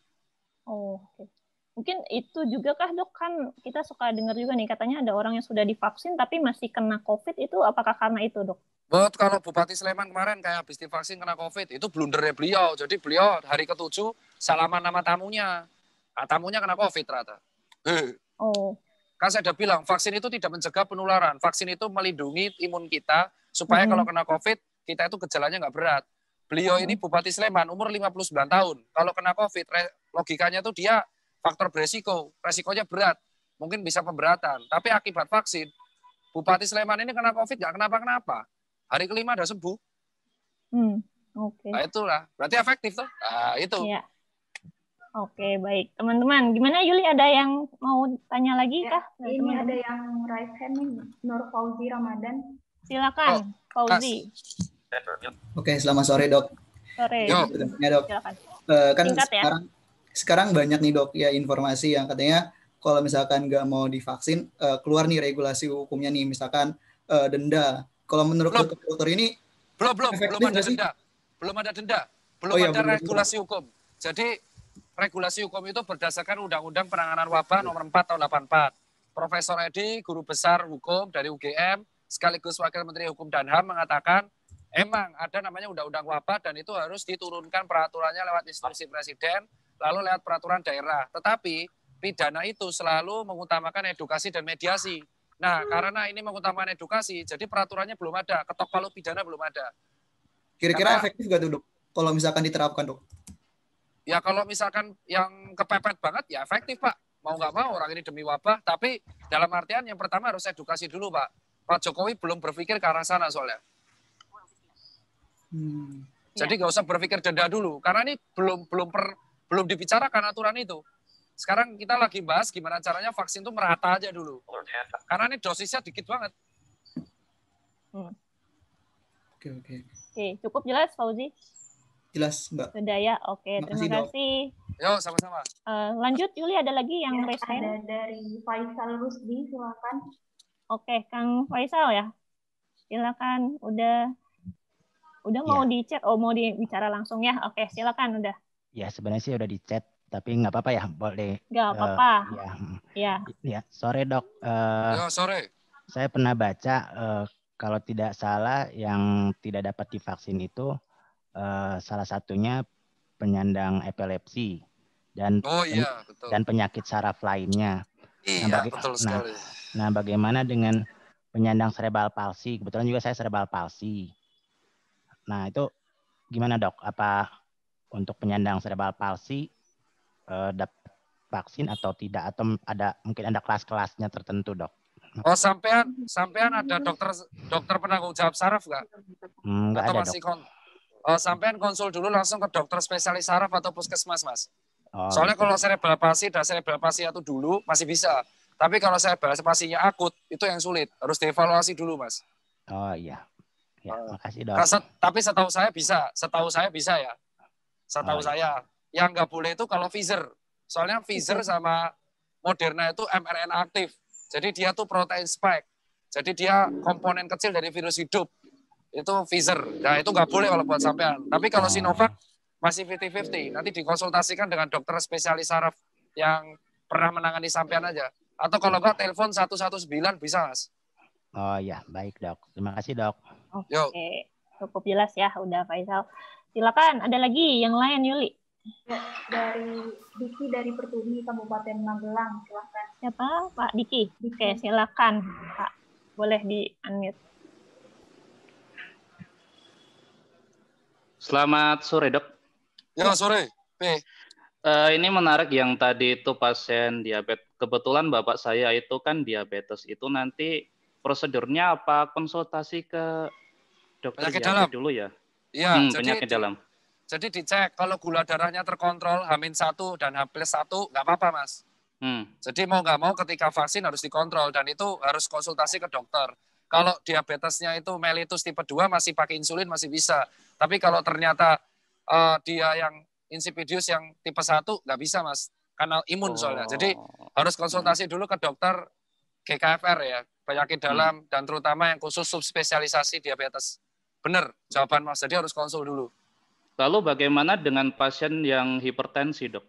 oh mungkin itu juga kah dok kan kita suka dengar juga nih katanya ada orang yang sudah divaksin tapi masih kena covid itu apakah karena itu dok Buat kalau Bupati Sleman kemarin kayak habis divaksin kena COVID, itu blundernya beliau. Jadi beliau hari ketujuh salaman nama tamunya tamunya kena COVID rata. Eh. Oh. Kan saya udah bilang, vaksin itu tidak mencegah penularan. Vaksin itu melindungi imun kita supaya hmm. kalau kena COVID, kita itu gejalanya nggak berat. Beliau ini Bupati Sleman, umur 59 tahun. Kalau kena COVID, logikanya tuh dia faktor beresiko. Resikonya berat, mungkin bisa pemberatan. Tapi akibat vaksin, Bupati Sleman ini kena COVID nggak kenapa-kenapa. Hari kelima udah sembuh. Hmm. Oke. Okay. Nah, itulah. Berarti efektif tuh. Nah, itu. Yeah. Oke, baik. Teman-teman, gimana Yuli ada yang mau tanya lagi ya, kah? ini teman -teman. ada yang raise hand nih, Nur Fauzi Ramadan. Silakan, oh, Fauzi. Oke, selamat sore, Dok. Sore. Yo. Iya, ya, dok. Silakan. Uh, kan Singkat, ya. sekarang ya? sekarang banyak nih, Dok, ya informasi yang katanya kalau misalkan nggak mau divaksin uh, keluar nih regulasi hukumnya nih misalkan uh, denda. Kalau menurut belum. dokter, dokter ini belum belum belum ada denda. Belum ada denda. Belum oh, iya, ada ya, regulasi belum. hukum. Jadi regulasi hukum itu berdasarkan Undang-Undang Penanganan Wabah iya. Nomor 4 Tahun 84. Profesor Edi, guru besar hukum dari UGM, sekaligus Wakil Menteri Hukum dan HAM mengatakan, emang ada namanya Undang-Undang Wabah dan itu harus diturunkan peraturannya lewat instruksi Presiden, lalu lewat peraturan daerah. Tetapi pidana itu selalu mengutamakan edukasi dan mediasi. Nah, hmm. karena ini mengutamakan edukasi, jadi peraturannya belum ada, ketok palu pidana belum ada. Kira-kira efektif gak tuh, dok? Kalau misalkan diterapkan, dok? Ya kalau misalkan yang kepepet banget ya efektif Pak. Mau nggak mau orang ini demi wabah. Tapi dalam artian yang pertama harus edukasi dulu Pak. Pak Jokowi belum berpikir ke arah sana soalnya. Hmm. Jadi iya. nggak ya. usah berpikir denda dulu. Karena ini belum belum per, belum dibicarakan aturan itu. Sekarang kita lagi bahas gimana caranya vaksin itu merata aja dulu. Karena ini dosisnya dikit banget. Hmm. Oke, oke. Oke, cukup jelas Fauzi? jelas Mbak. Sudah ya, oke. Terima, Terima kasih. Yo, sama-sama. Uh, lanjut, Yuli ada lagi yang ya, Ada dari Faisal Rusdi, silakan. Oke, Kang Faisal ya. Silakan, udah udah mau iya. di chat, oh mau dibicara langsung ya. Oke, silakan udah. Ya sebenarnya sih udah di chat, tapi nggak apa-apa ya, boleh. Nggak eh, apa-apa. Uh, ya. ya. Ya, sore dok. Uh, ya sore. Saya pernah baca uh, kalau tidak salah yang tidak dapat divaksin itu Eh, salah satunya penyandang epilepsi dan oh, iya, betul. dan penyakit saraf lainnya. Iya, nah, baga- betul nah, sekali. Nah, nah, bagaimana dengan penyandang cerebral palsi? Kebetulan juga saya cerebral palsi. Nah, itu gimana, Dok? Apa untuk penyandang cerebral palsi eh, dapat vaksin atau tidak atau ada mungkin ada kelas-kelasnya tertentu, Dok? Oh, sampean sampean ada dokter dokter penanggung jawab saraf nggak? Hmm, nggak atau ada, masih dok. Oh, sampean konsul dulu langsung ke dokter spesialis saraf atau puskesmas, Mas. Oh, Soalnya betul. kalau cerebral palsy dan cerebral palsy itu dulu masih bisa. Tapi kalau cerebral palsinya akut, itu yang sulit. Harus dievaluasi dulu, Mas. Oh iya. Ya, eh, makasih, Dok. Nah, tapi setahu saya bisa, setahu saya bisa ya. Setahu oh, saya. Yang nggak boleh itu kalau Pfizer. Soalnya Pfizer sama Moderna itu mRNA aktif. Jadi dia tuh protein spike. Jadi dia komponen kecil dari virus hidup itu Pfizer. Nah, itu nggak boleh kalau buat sampean. Tapi kalau ah. Sinovac masih 50-50. Nanti dikonsultasikan dengan dokter spesialis saraf yang pernah menangani sampean aja. Atau kalau nggak telepon 119 bisa, Mas. Oh ya, baik, Dok. Terima kasih, Dok. Oke. Okay. Cukup jelas ya udah Faisal. Silakan, ada lagi yang lain, Yuli. Ya, dari Diki dari Pertumi, Kabupaten Magelang, silakan. Siapa? Pak Diki. Diki. Oke, silakan, Pak. Boleh di-unmute. Selamat sore dok. Ya sore. Uh, ini menarik yang tadi itu pasien diabetes. Kebetulan bapak saya itu kan diabetes. Itu nanti prosedurnya apa? Konsultasi ke dokter penyakit dalam dulu ya. Iya. Hmm, jadi, penyakit dalam. Jadi dicek kalau gula darahnya terkontrol, hamin satu dan H plus satu nggak apa-apa mas. Hmm. Jadi mau nggak mau ketika vaksin harus dikontrol dan itu harus konsultasi ke dokter. Kalau diabetesnya itu melitus tipe 2 masih pakai insulin masih bisa. Tapi kalau ternyata uh, dia yang insipidus yang tipe 1 nggak bisa mas kanal imun oh. soalnya. Jadi harus konsultasi iya. dulu ke dokter GKFR ya penyakit hmm. dalam hmm. dan terutama yang khusus subspesialisasi diabetes. Benar jawaban mas. Jadi harus konsul dulu. Lalu bagaimana dengan pasien yang hipertensi dok?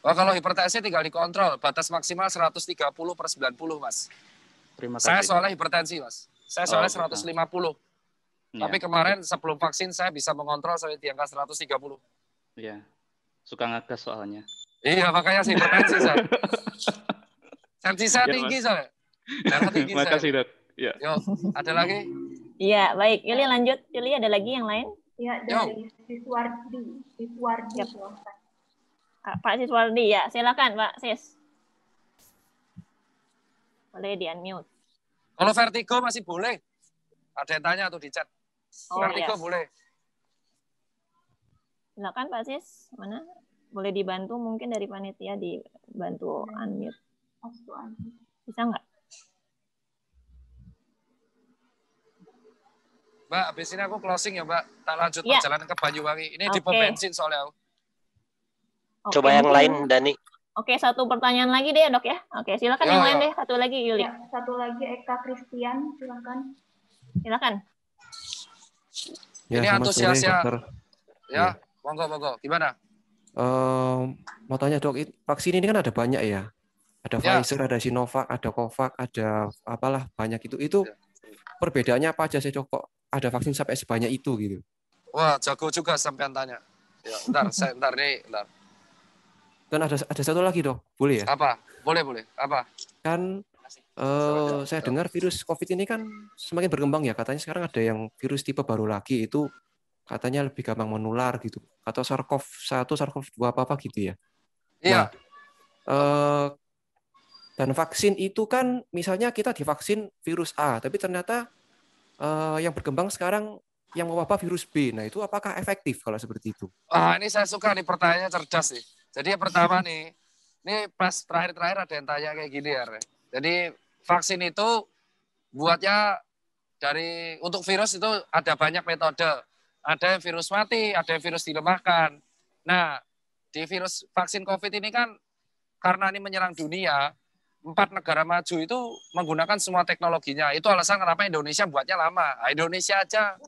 Oh, kalau hipertensi tinggal dikontrol, batas maksimal 130 per 90, Mas. Terima kasih. Saya soalnya hipertensi, Mas. Saya soalnya oh, 150. Betul. Ya. Tapi kemarin sebelum vaksin saya bisa mengontrol sampai di angka 130. Iya. Suka ngegas soalnya. Iya, makanya saya hipertensi, saya. Tensi saya tinggi, saya. Terima tinggi, Makasih, Dok. Ya. Yo, ada lagi? Iya, baik. Yuli lanjut. Yuli ada lagi yang lain? Iya, dari Siswardi. Siswardi. Yep. Ah, Pak Siswardi, ya. Silakan, Pak Sis. Boleh di-unmute. Kalau vertigo masih boleh. Ada yang tanya atau di chat? Oh, iya. boleh. Silakan Pak Sis, mana? Boleh dibantu mungkin dari panitia dibantu unmute. Bisa nggak? Mbak, habis ini aku closing ya Mbak. Tak lanjut ya. perjalanan ke Banyuwangi. Ini okay. di pom bensin soalnya aku. Okay. Coba yang lain, Dani. Oke, satu pertanyaan lagi deh, Dok ya. Oke, silakan ya, yang ya. lain deh, satu lagi Yuli. Ya, satu lagi Eka Christian, silakan. Silakan. Ya, ini antusiasnya. ya, ya, monggo monggo. Gimana? Um, mau tanya dok, vaksin ini kan ada banyak ya. Ada ya. Pfizer, ada Sinovac, ada Covax, ada apalah banyak itu. Itu ya. perbedaannya apa aja sih dok? ada vaksin sampai sebanyak itu gitu? Wah, jago juga sampean tanya. Ya, ntar, saya ntar nih, ntar. Dan ada ada satu lagi dok, boleh ya? Apa? Boleh boleh. Apa? Kan Uh, saya dengar virus COVID ini kan semakin berkembang ya. Katanya sekarang ada yang virus tipe baru lagi itu katanya lebih gampang menular gitu. Atau sarkov 1, sarkov 2 apa-apa gitu ya. Iya. Nah, uh, dan vaksin itu kan misalnya kita divaksin virus A, tapi ternyata uh, yang berkembang sekarang yang mewabah virus B. Nah, itu apakah efektif kalau seperti itu? Ah, ini saya suka nih pertanyaannya cerdas sih. Jadi yang pertama nih, ini pas terakhir-terakhir ada yang tanya kayak gini ya. Re. Jadi vaksin itu buatnya dari untuk virus itu ada banyak metode. Ada yang virus mati, ada yang virus dilemahkan. Nah, di virus vaksin COVID ini kan karena ini menyerang dunia, empat negara maju itu menggunakan semua teknologinya. Itu alasan kenapa Indonesia buatnya lama. Nah, Indonesia aja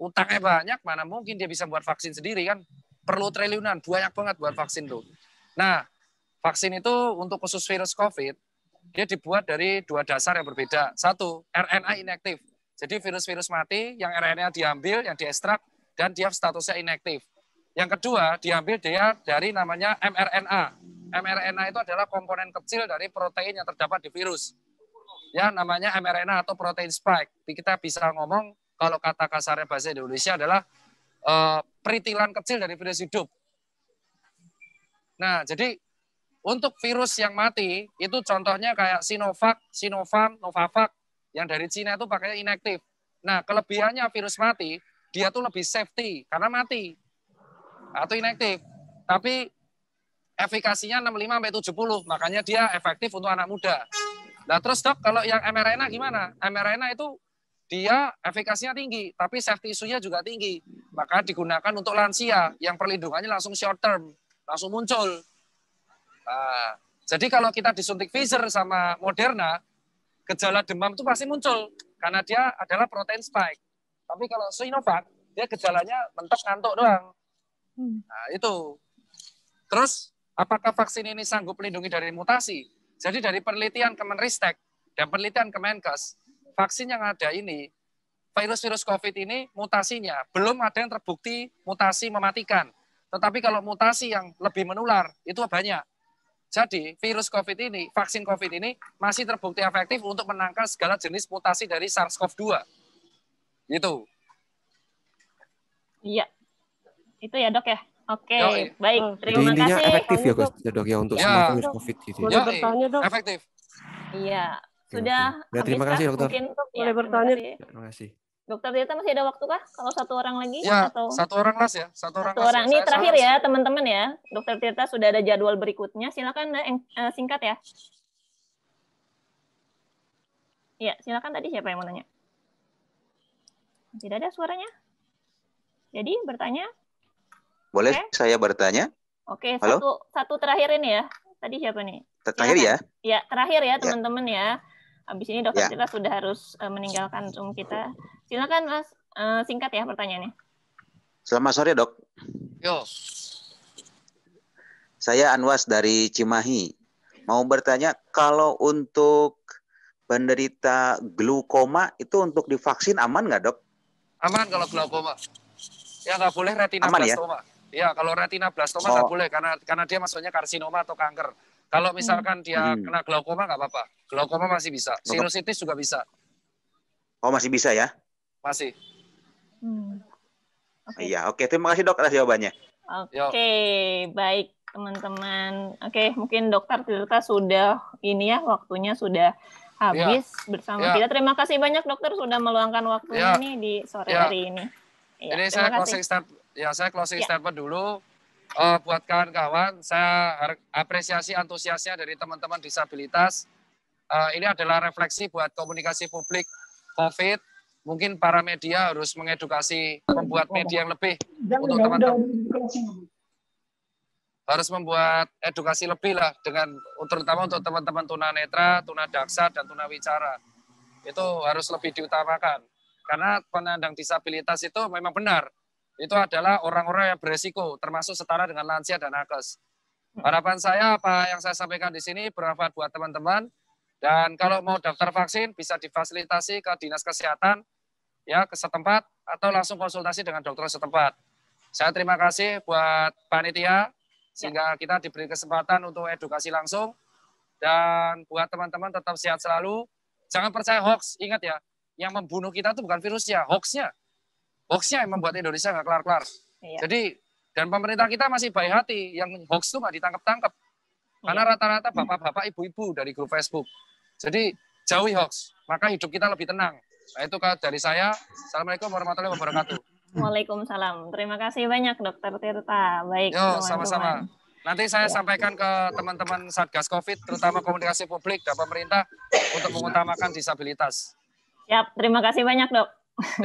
utangnya banyak, mana mungkin dia bisa buat vaksin sendiri kan. Perlu triliunan, banyak banget buat vaksin tuh. Nah, vaksin itu untuk khusus virus COVID, dia dibuat dari dua dasar yang berbeda. Satu, RNA inaktif. Jadi virus-virus mati yang RNA diambil, yang diekstrak, dan dia statusnya inaktif. Yang kedua, diambil dia dari namanya mRNA. mRNA itu adalah komponen kecil dari protein yang terdapat di virus. Ya, namanya mRNA atau protein spike. Kita bisa ngomong kalau kata kasarnya bahasa Indonesia adalah uh, peritilan kecil dari virus hidup. Nah, jadi untuk virus yang mati, itu contohnya kayak Sinovac, Sinovac, Novavax, yang dari Cina itu pakai inaktif. Nah, kelebihannya virus mati, dia tuh lebih safety, karena mati. Atau inaktif. Tapi efikasinya 65 70, makanya dia efektif untuk anak muda. Nah, terus dok, kalau yang mRNA gimana? mRNA itu dia efikasinya tinggi, tapi safety isunya juga tinggi. Maka digunakan untuk lansia yang perlindungannya langsung short term, langsung muncul. Ah. jadi kalau kita disuntik Pfizer sama Moderna, gejala demam itu pasti muncul karena dia adalah protein spike. Tapi kalau Sinovac, dia gejalanya mentok ngantuk doang. Hmm. Nah, itu. Terus, apakah vaksin ini sanggup melindungi dari mutasi? Jadi dari penelitian Kemenristek dan penelitian Kemenkes, vaksin yang ada ini, virus-virus COVID ini mutasinya belum ada yang terbukti mutasi mematikan. Tetapi kalau mutasi yang lebih menular, itu banyak. Jadi virus COVID ini, vaksin COVID ini masih terbukti efektif untuk menangkal segala jenis mutasi dari SARS-CoV-2. Gitu. Iya. Itu ya dok ya? Oke, baik. Hmm. Terima Jadi kasih. efektif ya, Gus, ya, dok ya untuk ya. semua virus COVID. Gitu. Ya, bertanya, dok? Efektif. Iya. Sudah. Ya, ya, ya, terima kasih, dokter. Mungkin, ya, terima kasih. Terima kasih. Dokter Tirta masih ada waktu kah? Kalau satu orang lagi ya, atau satu orang mas ya, satu orang. Satu orang. Ini terakhir ya teman-teman ya. Dokter Tirta sudah ada jadwal berikutnya. Silakan eh, eh singkat ya. Iya, silakan tadi siapa yang mau nanya? Tidak ada suaranya. Jadi bertanya? Boleh okay. saya bertanya? Oke, okay, satu satu terakhir ini ya. Tadi siapa nih? Terakhir iya, ya? Ya, terakhir ya, ya. teman-teman ya. Habis ini dokter ya. kita sudah harus eh, meninggalkan Zoom kita. Silakan Mas uh, singkat ya pertanyaannya. Selamat sore, Dok. Yo. Saya Anwas dari Cimahi. Mau bertanya kalau untuk penderita glukoma itu untuk divaksin aman nggak, Dok? Aman kalau glaukoma. Ya nggak boleh retinoblastoma. Aman ya? ya, kalau retinoblastoma nggak oh. boleh karena karena dia maksudnya karsinoma atau kanker. Kalau misalkan dia hmm. kena glaukoma nggak apa-apa. Glaukoma masih bisa. Sinusitis juga bisa. Oh, masih bisa ya? Masih. Hmm. Okay. Iya, oke. Okay. Terima kasih dok atas jawabannya. Oke, okay, baik teman-teman. Oke, okay, mungkin dokter Tirta sudah ini ya waktunya sudah habis ya. bersama ya. kita. Terima kasih banyak dokter sudah meluangkan waktu ya. ini iya. di sore ya. hari ini. Ya, ini saya closing start, ya saya closing ya. statement dulu. Uh, buat kawan-kawan, saya apresiasi antusiasnya dari teman-teman disabilitas. Uh, ini adalah refleksi buat komunikasi publik COVID mungkin para media harus mengedukasi membuat media yang lebih Jangan untuk teman-teman harus membuat edukasi lebih lah dengan terutama untuk teman-teman tunanetra, tunadaksa dan tunawicara itu harus lebih diutamakan karena penyandang disabilitas itu memang benar itu adalah orang-orang yang beresiko termasuk setara dengan lansia dan nakes harapan saya apa yang saya sampaikan di sini bermanfaat buat teman-teman dan kalau mau daftar vaksin bisa difasilitasi ke dinas kesehatan ya ke setempat atau langsung konsultasi dengan dokter setempat. Saya terima kasih buat panitia sehingga ya. kita diberi kesempatan untuk edukasi langsung dan buat teman-teman tetap sehat selalu. Jangan percaya hoax, ingat ya, yang membunuh kita itu bukan virusnya, hoaxnya. Hoaxnya yang membuat Indonesia nggak kelar-kelar. Iya. Jadi dan pemerintah kita masih baik hati, yang hoax itu nggak ditangkap-tangkap. Karena iya. rata-rata bapak-bapak, ibu-ibu dari grup Facebook. Jadi jauhi hoax, maka hidup kita lebih tenang. Nah, itu dari saya. Assalamualaikum warahmatullahi wabarakatuh. Waalaikumsalam. Terima kasih banyak Dokter Tirta. Baik. Yo, sama-sama. Nanti saya ya. sampaikan ke teman-teman Satgas Covid, terutama komunikasi publik dan pemerintah untuk mengutamakan disabilitas. Yap, terima kasih banyak, Dok.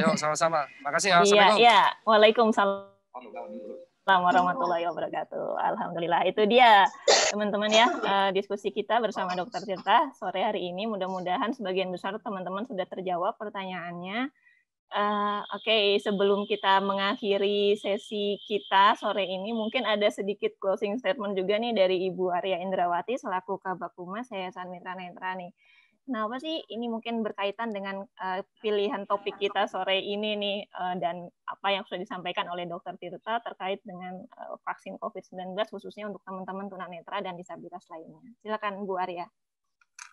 Yo, sama-sama. Makasih ya. Iya, iya. Waalaikumsalam. Assalamualaikum warahmatullahi wabarakatuh. Alhamdulillah itu dia teman-teman ya eh, diskusi kita bersama Dokter Tirta sore hari ini. Mudah-mudahan sebagian besar teman-teman sudah terjawab pertanyaannya. Uh, Oke, okay, sebelum kita mengakhiri sesi kita sore ini, mungkin ada sedikit closing statement juga nih dari Ibu Arya Indrawati selaku Kabak Humas Yayasan Mitra Netra nih. Kenapa sih ini mungkin berkaitan dengan uh, pilihan topik kita sore ini nih uh, dan apa yang sudah disampaikan oleh Dr. Tirta terkait dengan uh, vaksin COVID-19 khususnya untuk teman-teman tunanetra dan disabilitas lainnya. Silakan Bu Arya.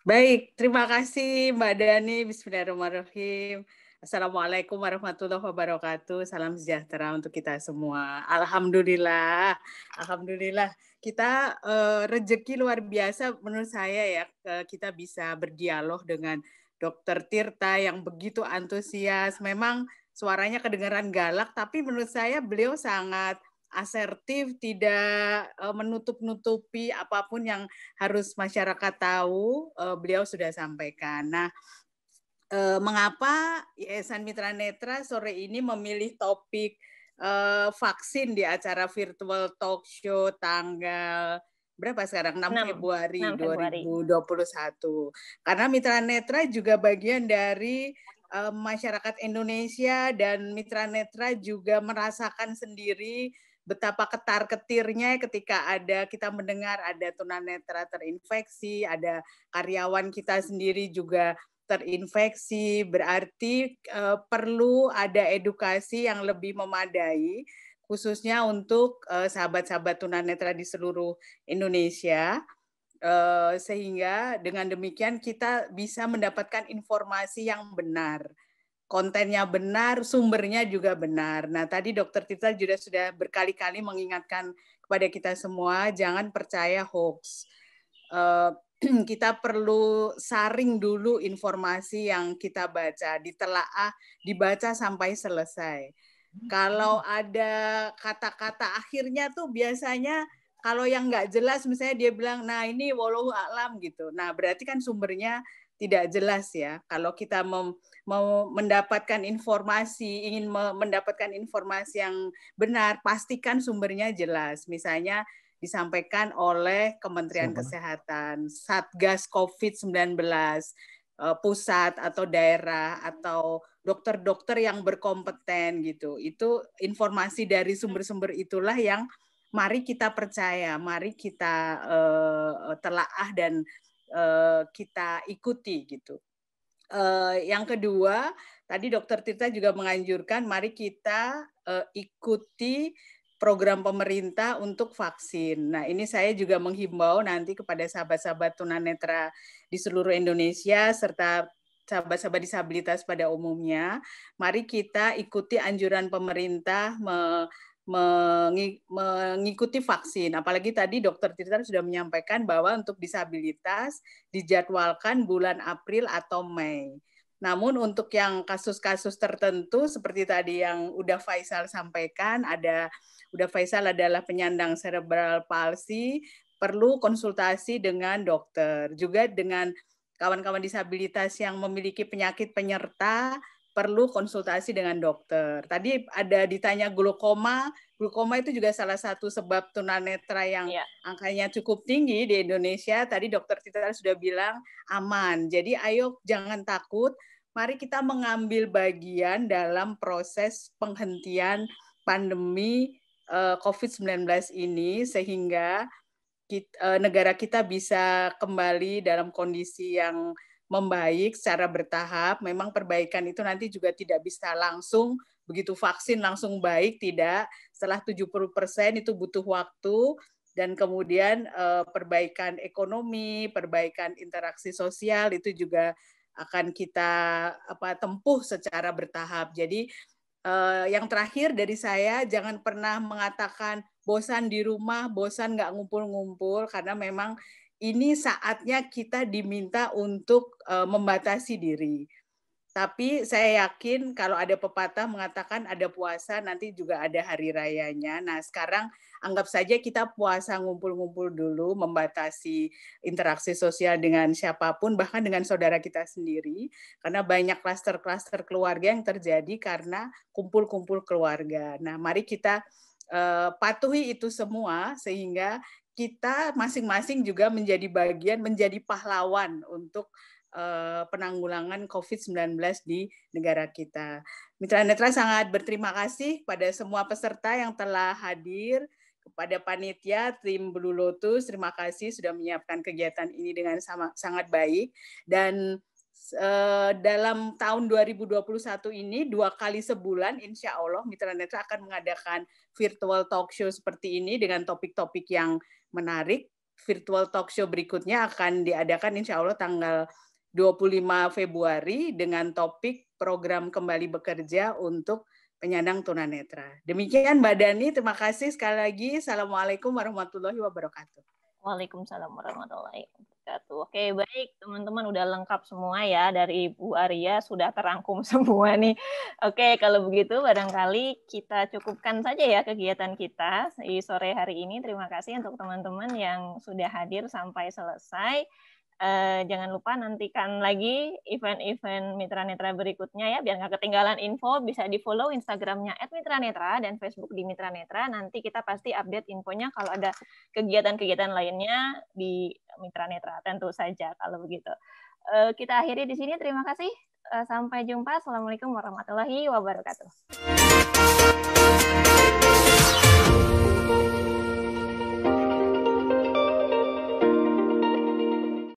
Baik, terima kasih Mbak Dani. Bismillahirrahmanirrahim. Assalamualaikum warahmatullahi wabarakatuh. Salam sejahtera untuk kita semua. Alhamdulillah. Alhamdulillah kita uh, rejeki luar biasa menurut saya ya kita bisa berdialog dengan Dokter Tirta yang begitu antusias. Memang suaranya kedengaran galak, tapi menurut saya beliau sangat asertif, tidak eh, menutup-nutupi apapun yang harus masyarakat tahu. Eh, beliau sudah sampaikan. Nah, mengapa Yayasan Mitra Netra sore ini memilih topik uh, vaksin di acara virtual talk show tanggal berapa sekarang 6, 6 Februari 6 Februari. 2021. Karena Mitra Netra juga bagian dari uh, masyarakat Indonesia dan Mitra Netra juga merasakan sendiri betapa ketar-ketirnya ketika ada kita mendengar ada tunanetra terinfeksi, ada karyawan kita sendiri juga terinfeksi, berarti uh, perlu ada edukasi yang lebih memadai khususnya untuk uh, sahabat-sahabat tunanetra di seluruh Indonesia uh, sehingga dengan demikian kita bisa mendapatkan informasi yang benar kontennya benar, sumbernya juga benar. Nah, tadi Dokter Tita juga sudah berkali-kali mengingatkan kepada kita semua jangan percaya hoax. kita perlu saring dulu informasi yang kita baca, ditelaah, dibaca sampai selesai. Hmm. Kalau ada kata-kata akhirnya tuh biasanya kalau yang nggak jelas misalnya dia bilang, nah ini walau alam gitu. Nah berarti kan sumbernya tidak jelas ya. Kalau kita mem, mau mendapatkan informasi, ingin mendapatkan informasi yang benar, pastikan sumbernya jelas. Misalnya disampaikan oleh Kementerian Sampai. Kesehatan, Satgas COVID-19, eh, pusat atau daerah atau dokter-dokter yang berkompeten gitu. Itu informasi dari sumber-sumber itulah yang mari kita percaya, mari kita uh, telaah dan uh, kita ikuti gitu. Uh, yang kedua, tadi dokter Tita juga menganjurkan mari kita uh, ikuti program pemerintah untuk vaksin. Nah, ini saya juga menghimbau nanti kepada sahabat-sahabat tunanetra di seluruh Indonesia serta sahabat-sahabat disabilitas pada umumnya, mari kita ikuti anjuran pemerintah me mengikuti vaksin. Apalagi tadi Dokter Tirta sudah menyampaikan bahwa untuk disabilitas dijadwalkan bulan April atau Mei. Namun untuk yang kasus-kasus tertentu seperti tadi yang udah Faisal sampaikan ada udah Faisal adalah penyandang cerebral palsy perlu konsultasi dengan dokter juga dengan kawan-kawan disabilitas yang memiliki penyakit penyerta perlu konsultasi dengan dokter. Tadi ada ditanya glukoma, glukoma itu juga salah satu sebab tunanetra yang iya. angkanya cukup tinggi di Indonesia. Tadi dokter kita sudah bilang aman. Jadi ayo jangan takut, mari kita mengambil bagian dalam proses penghentian pandemi eh, COVID-19 ini sehingga kita, eh, negara kita bisa kembali dalam kondisi yang membaik secara bertahap. Memang perbaikan itu nanti juga tidak bisa langsung begitu vaksin langsung baik tidak. Setelah 70% itu butuh waktu dan kemudian eh, perbaikan ekonomi, perbaikan interaksi sosial itu juga akan kita apa tempuh secara bertahap. Jadi eh, yang terakhir dari saya jangan pernah mengatakan bosan di rumah, bosan nggak ngumpul-ngumpul karena memang ini saatnya kita diminta untuk eh, membatasi diri tapi saya yakin kalau ada pepatah mengatakan ada puasa nanti juga ada hari rayanya. Nah, sekarang anggap saja kita puasa ngumpul-ngumpul dulu, membatasi interaksi sosial dengan siapapun bahkan dengan saudara kita sendiri karena banyak klaster-klaster keluarga yang terjadi karena kumpul-kumpul keluarga. Nah, mari kita uh, patuhi itu semua sehingga kita masing-masing juga menjadi bagian menjadi pahlawan untuk Eh, penanggulangan COVID-19 di negara kita. Mitra Netra sangat berterima kasih kepada semua peserta yang telah hadir, kepada panitia tim Blue Lotus, terima kasih sudah menyiapkan kegiatan ini dengan sama, sangat baik dan eh, dalam tahun 2021 ini dua kali sebulan insya Allah Mitra Netra akan mengadakan virtual talk show seperti ini dengan topik-topik yang menarik virtual talk show berikutnya akan diadakan insya Allah tanggal 25 Februari dengan topik program kembali bekerja untuk penyandang tunanetra. Demikian Mbak Dani, terima kasih sekali lagi. Assalamualaikum warahmatullahi wabarakatuh. Waalaikumsalam warahmatullahi wabarakatuh. Oke, baik teman-teman udah lengkap semua ya dari Bu Arya sudah terangkum semua nih. Oke, kalau begitu barangkali kita cukupkan saja ya kegiatan kita di sore hari ini. Terima kasih untuk teman-teman yang sudah hadir sampai selesai. Eh, jangan lupa nantikan lagi event-event Mitra Netra berikutnya ya, biar nggak ketinggalan info, bisa di-follow Instagramnya @mitranetra dan Facebook di Mitra Netra. Nanti kita pasti update infonya kalau ada kegiatan-kegiatan lainnya di Mitra Netra, tentu saja kalau begitu. Eh, kita akhiri di sini, terima kasih. Eh, sampai jumpa. Assalamualaikum warahmatullahi wabarakatuh.